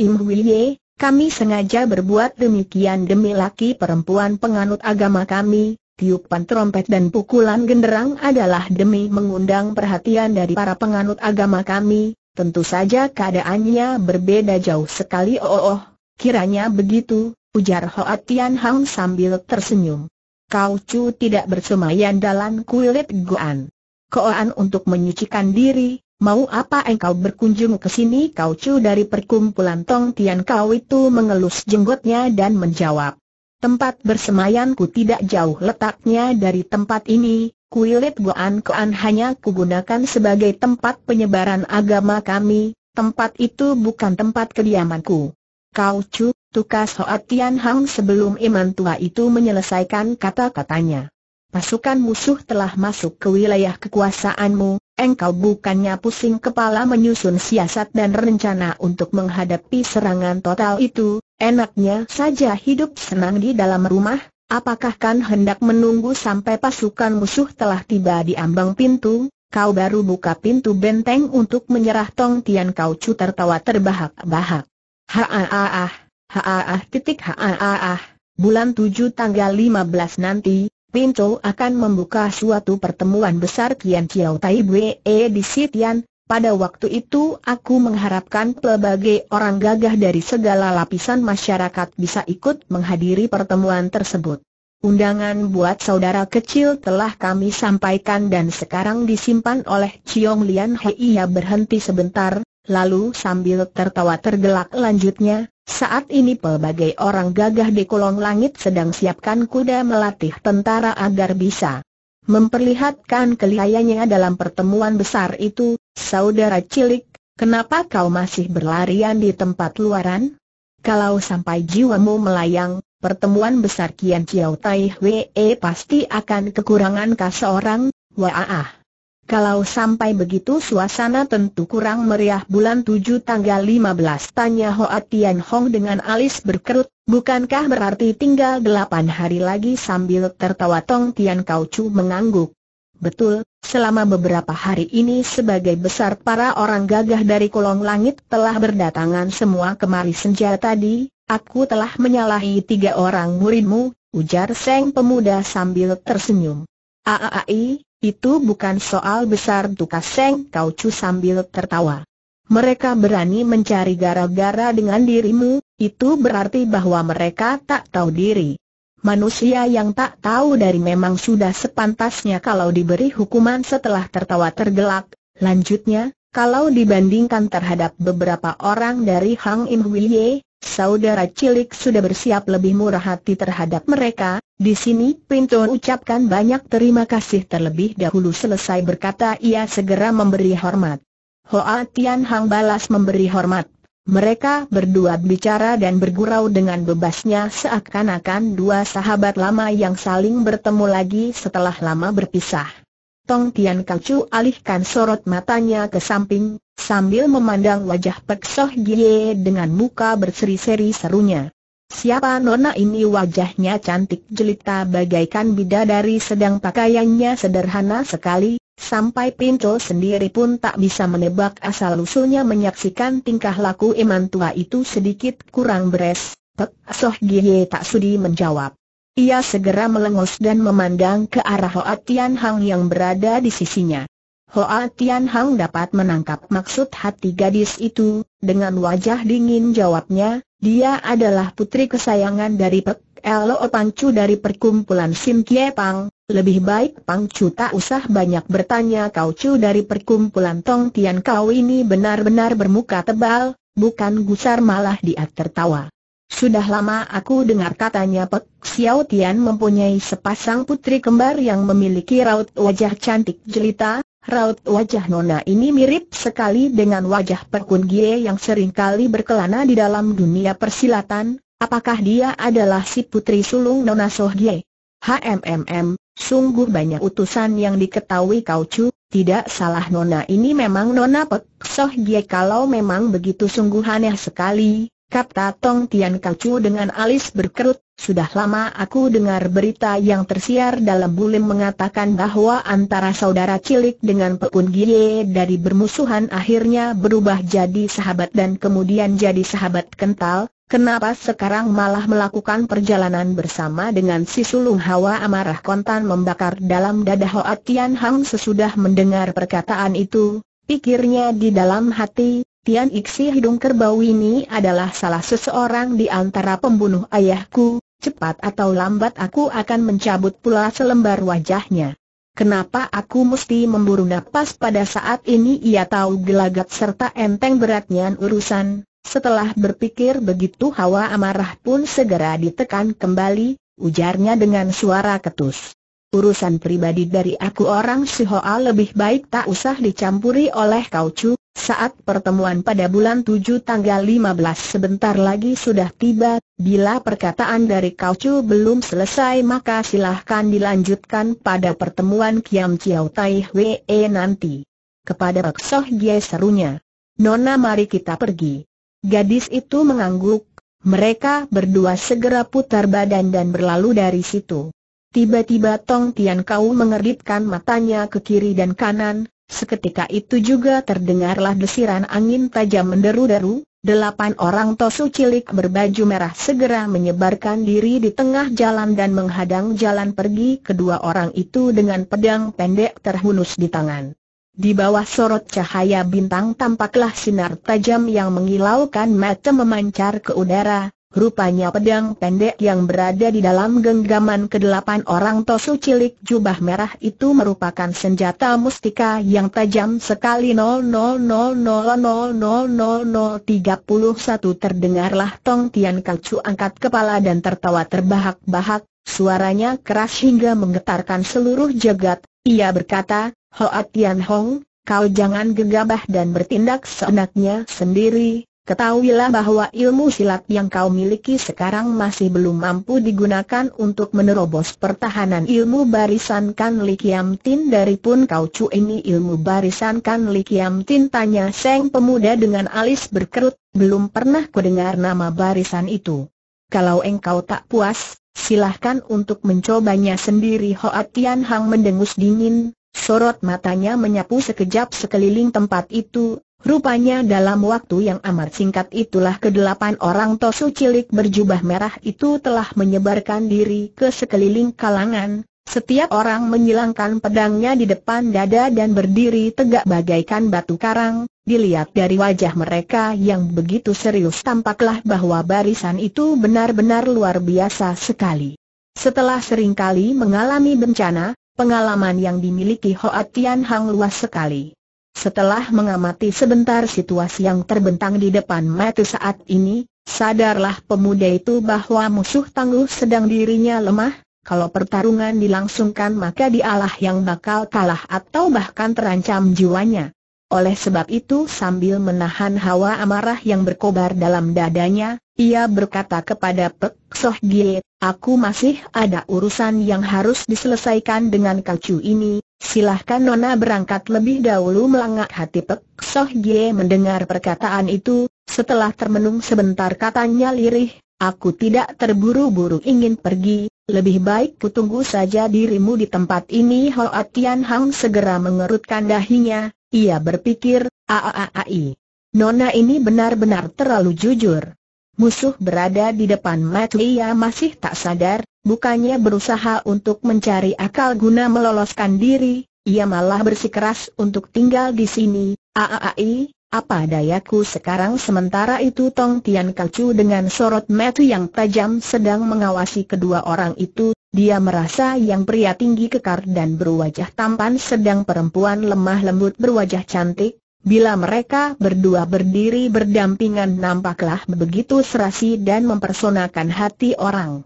Im Hui kami sengaja berbuat demikian demi laki perempuan penganut agama kami, tiupan trompet dan pukulan genderang adalah demi mengundang perhatian dari para penganut agama kami, tentu saja keadaannya berbeda jauh sekali oh oh, oh. kiranya begitu, ujar Hoa Tian Hang sambil tersenyum. Kau cu tidak bersemayan dalam kulit goan. Koan untuk menyucikan diri, mau apa engkau berkunjung ke sini kau cu dari perkumpulan Tong Tian kau itu mengelus jenggotnya dan menjawab. Tempat bersemayanku tidak jauh letaknya dari tempat ini, kulit goan koan hanya kugunakan sebagai tempat penyebaran agama kami, tempat itu bukan tempat kediamanku. Kau cu, Tukas Hoat Tian Hang sebelum iman tua itu menyelesaikan kata-katanya. Pasukan musuh telah masuk ke wilayah kekuasaanmu, engkau bukannya pusing kepala menyusun siasat dan rencana untuk menghadapi serangan total itu, enaknya saja hidup senang di dalam rumah, apakah kan hendak menunggu sampai pasukan musuh telah tiba di ambang pintu, kau baru buka pintu benteng untuk menyerah Tong Tian Kau Chu tertawa terbahak-bahak. Ha ah ah ah. Haaah titik haaah, bulan 7 tanggal 15 nanti, Chou akan membuka suatu pertemuan besar Kian Chiao Tai Bwe e di Sitian, pada waktu itu aku mengharapkan pelbagai orang gagah dari segala lapisan masyarakat bisa ikut menghadiri pertemuan tersebut. Undangan buat saudara kecil telah kami sampaikan dan sekarang disimpan oleh Chiong Lian Hei. Ia berhenti sebentar, lalu sambil tertawa tergelak lanjutnya, saat ini pelbagai orang gagah di kolong langit sedang siapkan kuda melatih tentara agar bisa memperlihatkan kelihayanya dalam pertemuan besar itu, saudara cilik, kenapa kau masih berlarian di tempat luaran? Kalau sampai jiwamu melayang, pertemuan besar Kian Chiao Tai Wei pasti akan kekurangan kas seorang, waah. Ah, ah. Kalau sampai begitu suasana tentu kurang meriah bulan 7 tanggal 15 Tanya Hoa Tian Hong dengan alis berkerut Bukankah berarti tinggal 8 hari lagi sambil tertawa Tong Tian Kau Chu mengangguk Betul, selama beberapa hari ini sebagai besar para orang gagah dari kolong langit telah berdatangan semua kemari senja tadi Aku telah menyalahi tiga orang muridmu, ujar Seng Pemuda sambil tersenyum Aaai. Itu bukan soal besar Tukaseng Kau Chu sambil tertawa. Mereka berani mencari gara-gara dengan dirimu, itu berarti bahwa mereka tak tahu diri. Manusia yang tak tahu dari memang sudah sepantasnya kalau diberi hukuman setelah tertawa tergelak. Lanjutnya, kalau dibandingkan terhadap beberapa orang dari Hang Im saudara cilik sudah bersiap lebih murah hati terhadap mereka, di sini Pinto ucapkan banyak terima kasih terlebih dahulu selesai berkata ia segera memberi hormat. Hoa Tian Hang balas memberi hormat. Mereka berdua bicara dan bergurau dengan bebasnya seakan-akan dua sahabat lama yang saling bertemu lagi setelah lama berpisah. Tong Tian Kang Chu alihkan sorot matanya ke samping, sambil memandang wajah Pek Soh Gie dengan muka berseri-seri serunya. Siapa nona ini wajahnya cantik jelita bagaikan bidadari sedang pakaiannya sederhana sekali, sampai Pinto sendiri pun tak bisa menebak asal-usulnya menyaksikan tingkah laku iman tua itu sedikit kurang beres, Pek Soh Gie tak sudi menjawab. Ia segera melengos dan memandang ke arah Hoat Tian Hang yang berada di sisinya. Hoa Tian Hang dapat menangkap maksud hati gadis itu, dengan wajah dingin jawabnya, dia adalah putri kesayangan dari Pek Elo Pangcu dari perkumpulan Sim Kie Pang, lebih baik Pangcu tak usah banyak bertanya kau cu dari perkumpulan Tong Tian kau ini benar-benar bermuka tebal, bukan gusar malah dia tertawa. Sudah lama aku dengar katanya Pek Xiao Tian mempunyai sepasang putri kembar yang memiliki raut wajah cantik jelita, Raut wajah Nona ini mirip sekali dengan wajah Perkun Gie yang seringkali berkelana di dalam dunia persilatan, apakah dia adalah si putri sulung Nona Soh Gie? HMMM, sungguh banyak utusan yang diketahui kau cu, tidak salah Nona ini memang Nona Pek Soh Gie kalau memang begitu sungguh aneh sekali, kata Tong Tian Kacu dengan alis berkerut, sudah lama aku dengar berita yang tersiar dalam bulim mengatakan bahwa antara saudara cilik dengan peun Gie dari bermusuhan akhirnya berubah jadi sahabat dan kemudian jadi sahabat kental, kenapa sekarang malah melakukan perjalanan bersama dengan si sulung hawa amarah kontan membakar dalam dada Hoa Tian Hang sesudah mendengar perkataan itu, pikirnya di dalam hati, Tian Iksi hidung kerbau ini adalah salah seseorang di antara pembunuh ayahku, cepat atau lambat aku akan mencabut pula selembar wajahnya. Kenapa aku mesti memburu napas pada saat ini ia tahu gelagat serta enteng beratnya urusan, setelah berpikir begitu hawa amarah pun segera ditekan kembali, ujarnya dengan suara ketus. Urusan pribadi dari aku orang Sihoa lebih baik tak usah dicampuri oleh kau cu, saat pertemuan pada bulan 7 tanggal 15 sebentar lagi sudah tiba, bila perkataan dari Kau Chu belum selesai maka silahkan dilanjutkan pada pertemuan Kiam Chiao Tai Hwee nanti. Kepada Pek Soh Gye serunya. Nona mari kita pergi. Gadis itu mengangguk, mereka berdua segera putar badan dan berlalu dari situ. Tiba-tiba Tong Tian Kau mengeritkan matanya ke kiri dan kanan, Seketika itu juga terdengarlah desiran angin tajam menderu-deru, delapan orang tosu cilik berbaju merah segera menyebarkan diri di tengah jalan dan menghadang jalan pergi kedua orang itu dengan pedang pendek terhunus di tangan. Di bawah sorot cahaya bintang tampaklah sinar tajam yang mengilaukan mata memancar ke udara, Rupanya pedang pendek yang berada di dalam genggaman kedelapan orang tosu cilik jubah merah itu merupakan senjata mustika yang tajam sekali 000000031 terdengarlah Tong Tian Kacu angkat kepala dan tertawa terbahak-bahak, suaranya keras hingga menggetarkan seluruh jagat, ia berkata, Hoa Tian Hong, kau jangan gegabah dan bertindak seenaknya sendiri, Ketahuilah bahwa ilmu silat yang kau miliki sekarang masih belum mampu digunakan untuk menerobos pertahanan ilmu barisan Kan Likiam Tin dari pun kau cu ini ilmu barisan Kan Likiam Tin tanya Seng pemuda dengan alis berkerut, belum pernah kudengar nama barisan itu. Kalau engkau tak puas, silahkan untuk mencobanya sendiri Hoa Tian Hang mendengus dingin, sorot matanya menyapu sekejap sekeliling tempat itu, Rupanya dalam waktu yang amat singkat itulah kedelapan orang tosu cilik berjubah merah itu telah menyebarkan diri ke sekeliling kalangan, setiap orang menyilangkan pedangnya di depan dada dan berdiri tegak bagaikan batu karang, dilihat dari wajah mereka yang begitu serius tampaklah bahwa barisan itu benar-benar luar biasa sekali. Setelah seringkali mengalami bencana, pengalaman yang dimiliki Hoa Tian Hang luas sekali. Setelah mengamati sebentar situasi yang terbentang di depan mata saat ini, sadarlah pemuda itu bahwa musuh tangguh sedang dirinya lemah, kalau pertarungan dilangsungkan maka dialah yang bakal kalah atau bahkan terancam jiwanya. Oleh sebab itu sambil menahan hawa amarah yang berkobar dalam dadanya, ia berkata kepada Pek Soh Giet, aku masih ada urusan yang harus diselesaikan dengan kacu ini, Silahkan Nona berangkat lebih dahulu Melangkah hati Pek Soh Gie mendengar perkataan itu, setelah termenung sebentar katanya lirih, aku tidak terburu-buru ingin pergi, lebih baik kutunggu saja dirimu di tempat ini Hoa Tian Hang segera mengerutkan dahinya, ia berpikir, aaai, Nona ini benar-benar terlalu jujur. Musuh berada di depan mata ia masih tak sadar, Bukannya berusaha untuk mencari akal guna meloloskan diri, ia malah bersikeras untuk tinggal di sini. Aaai, apa dayaku sekarang sementara itu Tong Tian Kacu dengan sorot metu yang tajam sedang mengawasi kedua orang itu Dia merasa yang pria tinggi kekar dan berwajah tampan sedang perempuan lemah lembut berwajah cantik Bila mereka berdua berdiri berdampingan nampaklah begitu serasi dan mempersonakan hati orang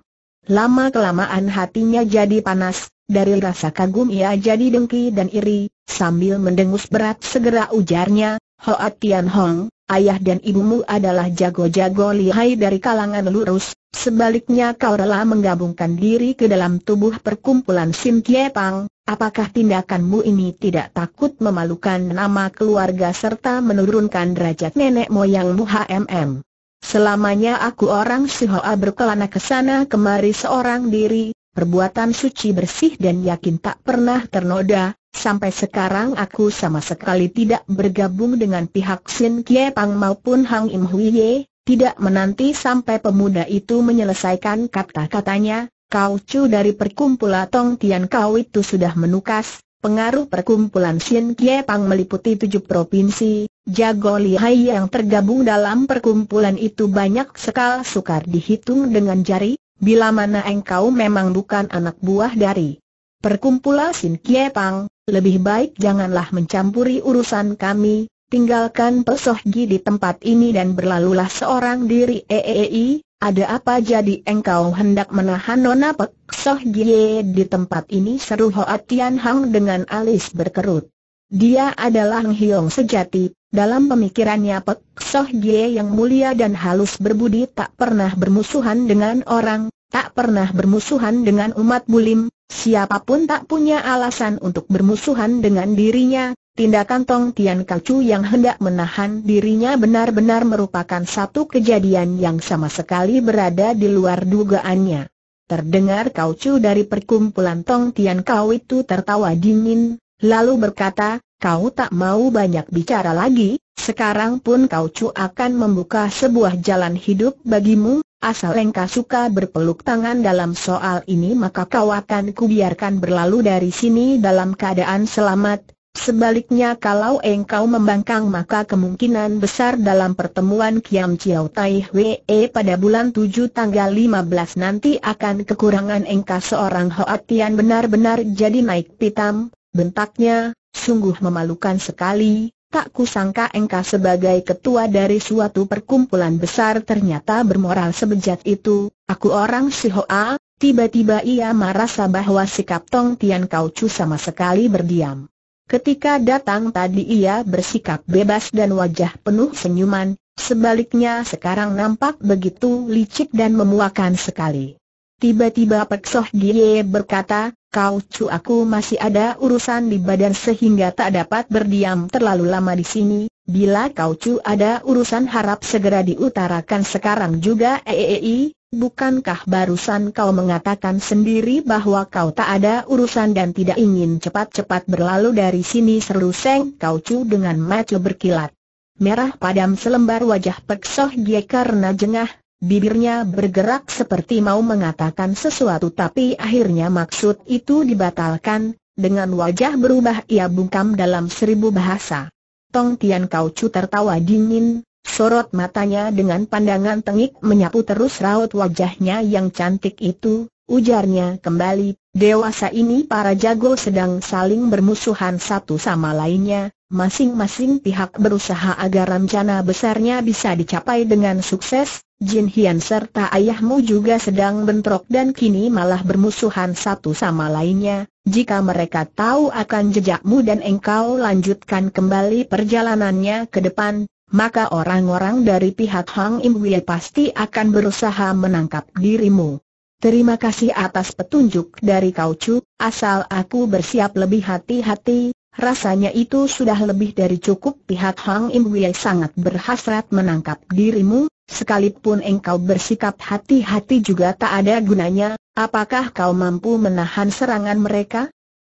Lama-kelamaan hatinya jadi panas, dari rasa kagum ia jadi dengki dan iri, sambil mendengus berat segera ujarnya, Hoa Tian Hong, ayah dan ibumu adalah jago-jago lihai dari kalangan lurus, sebaliknya kau rela menggabungkan diri ke dalam tubuh perkumpulan Sim Kie Pang, apakah tindakanmu ini tidak takut memalukan nama keluarga serta menurunkan derajat nenek moyangmu HMM? Selamanya aku orang Sihoa berkelana kesana kemari seorang diri, perbuatan suci bersih dan yakin tak pernah ternoda, sampai sekarang aku sama sekali tidak bergabung dengan pihak Sin Kie Pang maupun Hang Im Hui Ye, tidak menanti sampai pemuda itu menyelesaikan kata-katanya, Kau cu dari perkumpulan Tong Tian Kau itu sudah menukas, pengaruh perkumpulan Sin Kie Pang meliputi tujuh provinsi, Jago lihai yang tergabung dalam perkumpulan itu banyak sekali sukar dihitung dengan jari, bila mana engkau memang bukan anak buah dari perkumpulan Sin Kie Pang, lebih baik janganlah mencampuri urusan kami, tinggalkan pesohgi di tempat ini dan berlalulah seorang diri eei, ada apa jadi engkau hendak menahan Nona pesohgi di tempat ini seru Hoa Tian Hang dengan alis berkerut. Dia adalah Ng Hiong sejati, dalam pemikirannya Pek Soh Gie yang mulia dan halus berbudi tak pernah bermusuhan dengan orang, tak pernah bermusuhan dengan umat bulim, siapapun tak punya alasan untuk bermusuhan dengan dirinya, tindakan Tong Tian Kau Chu yang hendak menahan dirinya benar-benar merupakan satu kejadian yang sama sekali berada di luar dugaannya. Terdengar Kau Chu dari perkumpulan Tong Tian Kau itu tertawa dingin, lalu berkata, kau tak mau banyak bicara lagi, sekarang pun kau cu akan membuka sebuah jalan hidup bagimu, asal engkau suka berpeluk tangan dalam soal ini maka kau akan kubiarkan berlalu dari sini dalam keadaan selamat. Sebaliknya kalau engkau membangkang maka kemungkinan besar dalam pertemuan Kiam Chiao Tai Hwee pada bulan 7 tanggal 15 nanti akan kekurangan engkau seorang Hoatian benar-benar jadi naik pitam, bentaknya, sungguh memalukan sekali, tak kusangka engkau sebagai ketua dari suatu perkumpulan besar ternyata bermoral sebejat itu, aku orang Sihoa, tiba-tiba ia merasa bahwa sikap Tong Tian Kau Chu sama sekali berdiam. Ketika datang tadi ia bersikap bebas dan wajah penuh senyuman, sebaliknya sekarang nampak begitu licik dan memuakan sekali. Tiba-tiba Pek Soh Gie berkata, kau cu aku masih ada urusan di badan sehingga tak dapat berdiam terlalu lama di sini, bila kau cu ada urusan harap segera diutarakan sekarang juga eei, eh, eh, eh, bukankah barusan kau mengatakan sendiri bahwa kau tak ada urusan dan tidak ingin cepat-cepat berlalu dari sini seru seng kau cu dengan mata berkilat. Merah padam selembar wajah Pek Soh Gie karena jengah, Bibirnya bergerak seperti mau mengatakan sesuatu tapi akhirnya maksud itu dibatalkan, dengan wajah berubah ia bungkam dalam seribu bahasa. Tong Tian Kau Chu tertawa dingin, sorot matanya dengan pandangan tengik menyapu terus raut wajahnya yang cantik itu, ujarnya kembali, dewasa ini para jago sedang saling bermusuhan satu sama lainnya, masing-masing pihak berusaha agar rencana besarnya bisa dicapai dengan sukses, Jin Hian serta ayahmu juga sedang bentrok dan kini malah bermusuhan satu sama lainnya, jika mereka tahu akan jejakmu dan engkau lanjutkan kembali perjalanannya ke depan, maka orang-orang dari pihak Hang Im Wei pasti akan berusaha menangkap dirimu. Terima kasih atas petunjuk dari kau Chu, asal aku bersiap lebih hati-hati, Rasanya itu sudah lebih dari cukup pihak Hang Im Wei sangat berhasrat menangkap dirimu, sekalipun engkau bersikap hati-hati juga tak ada gunanya, apakah kau mampu menahan serangan mereka?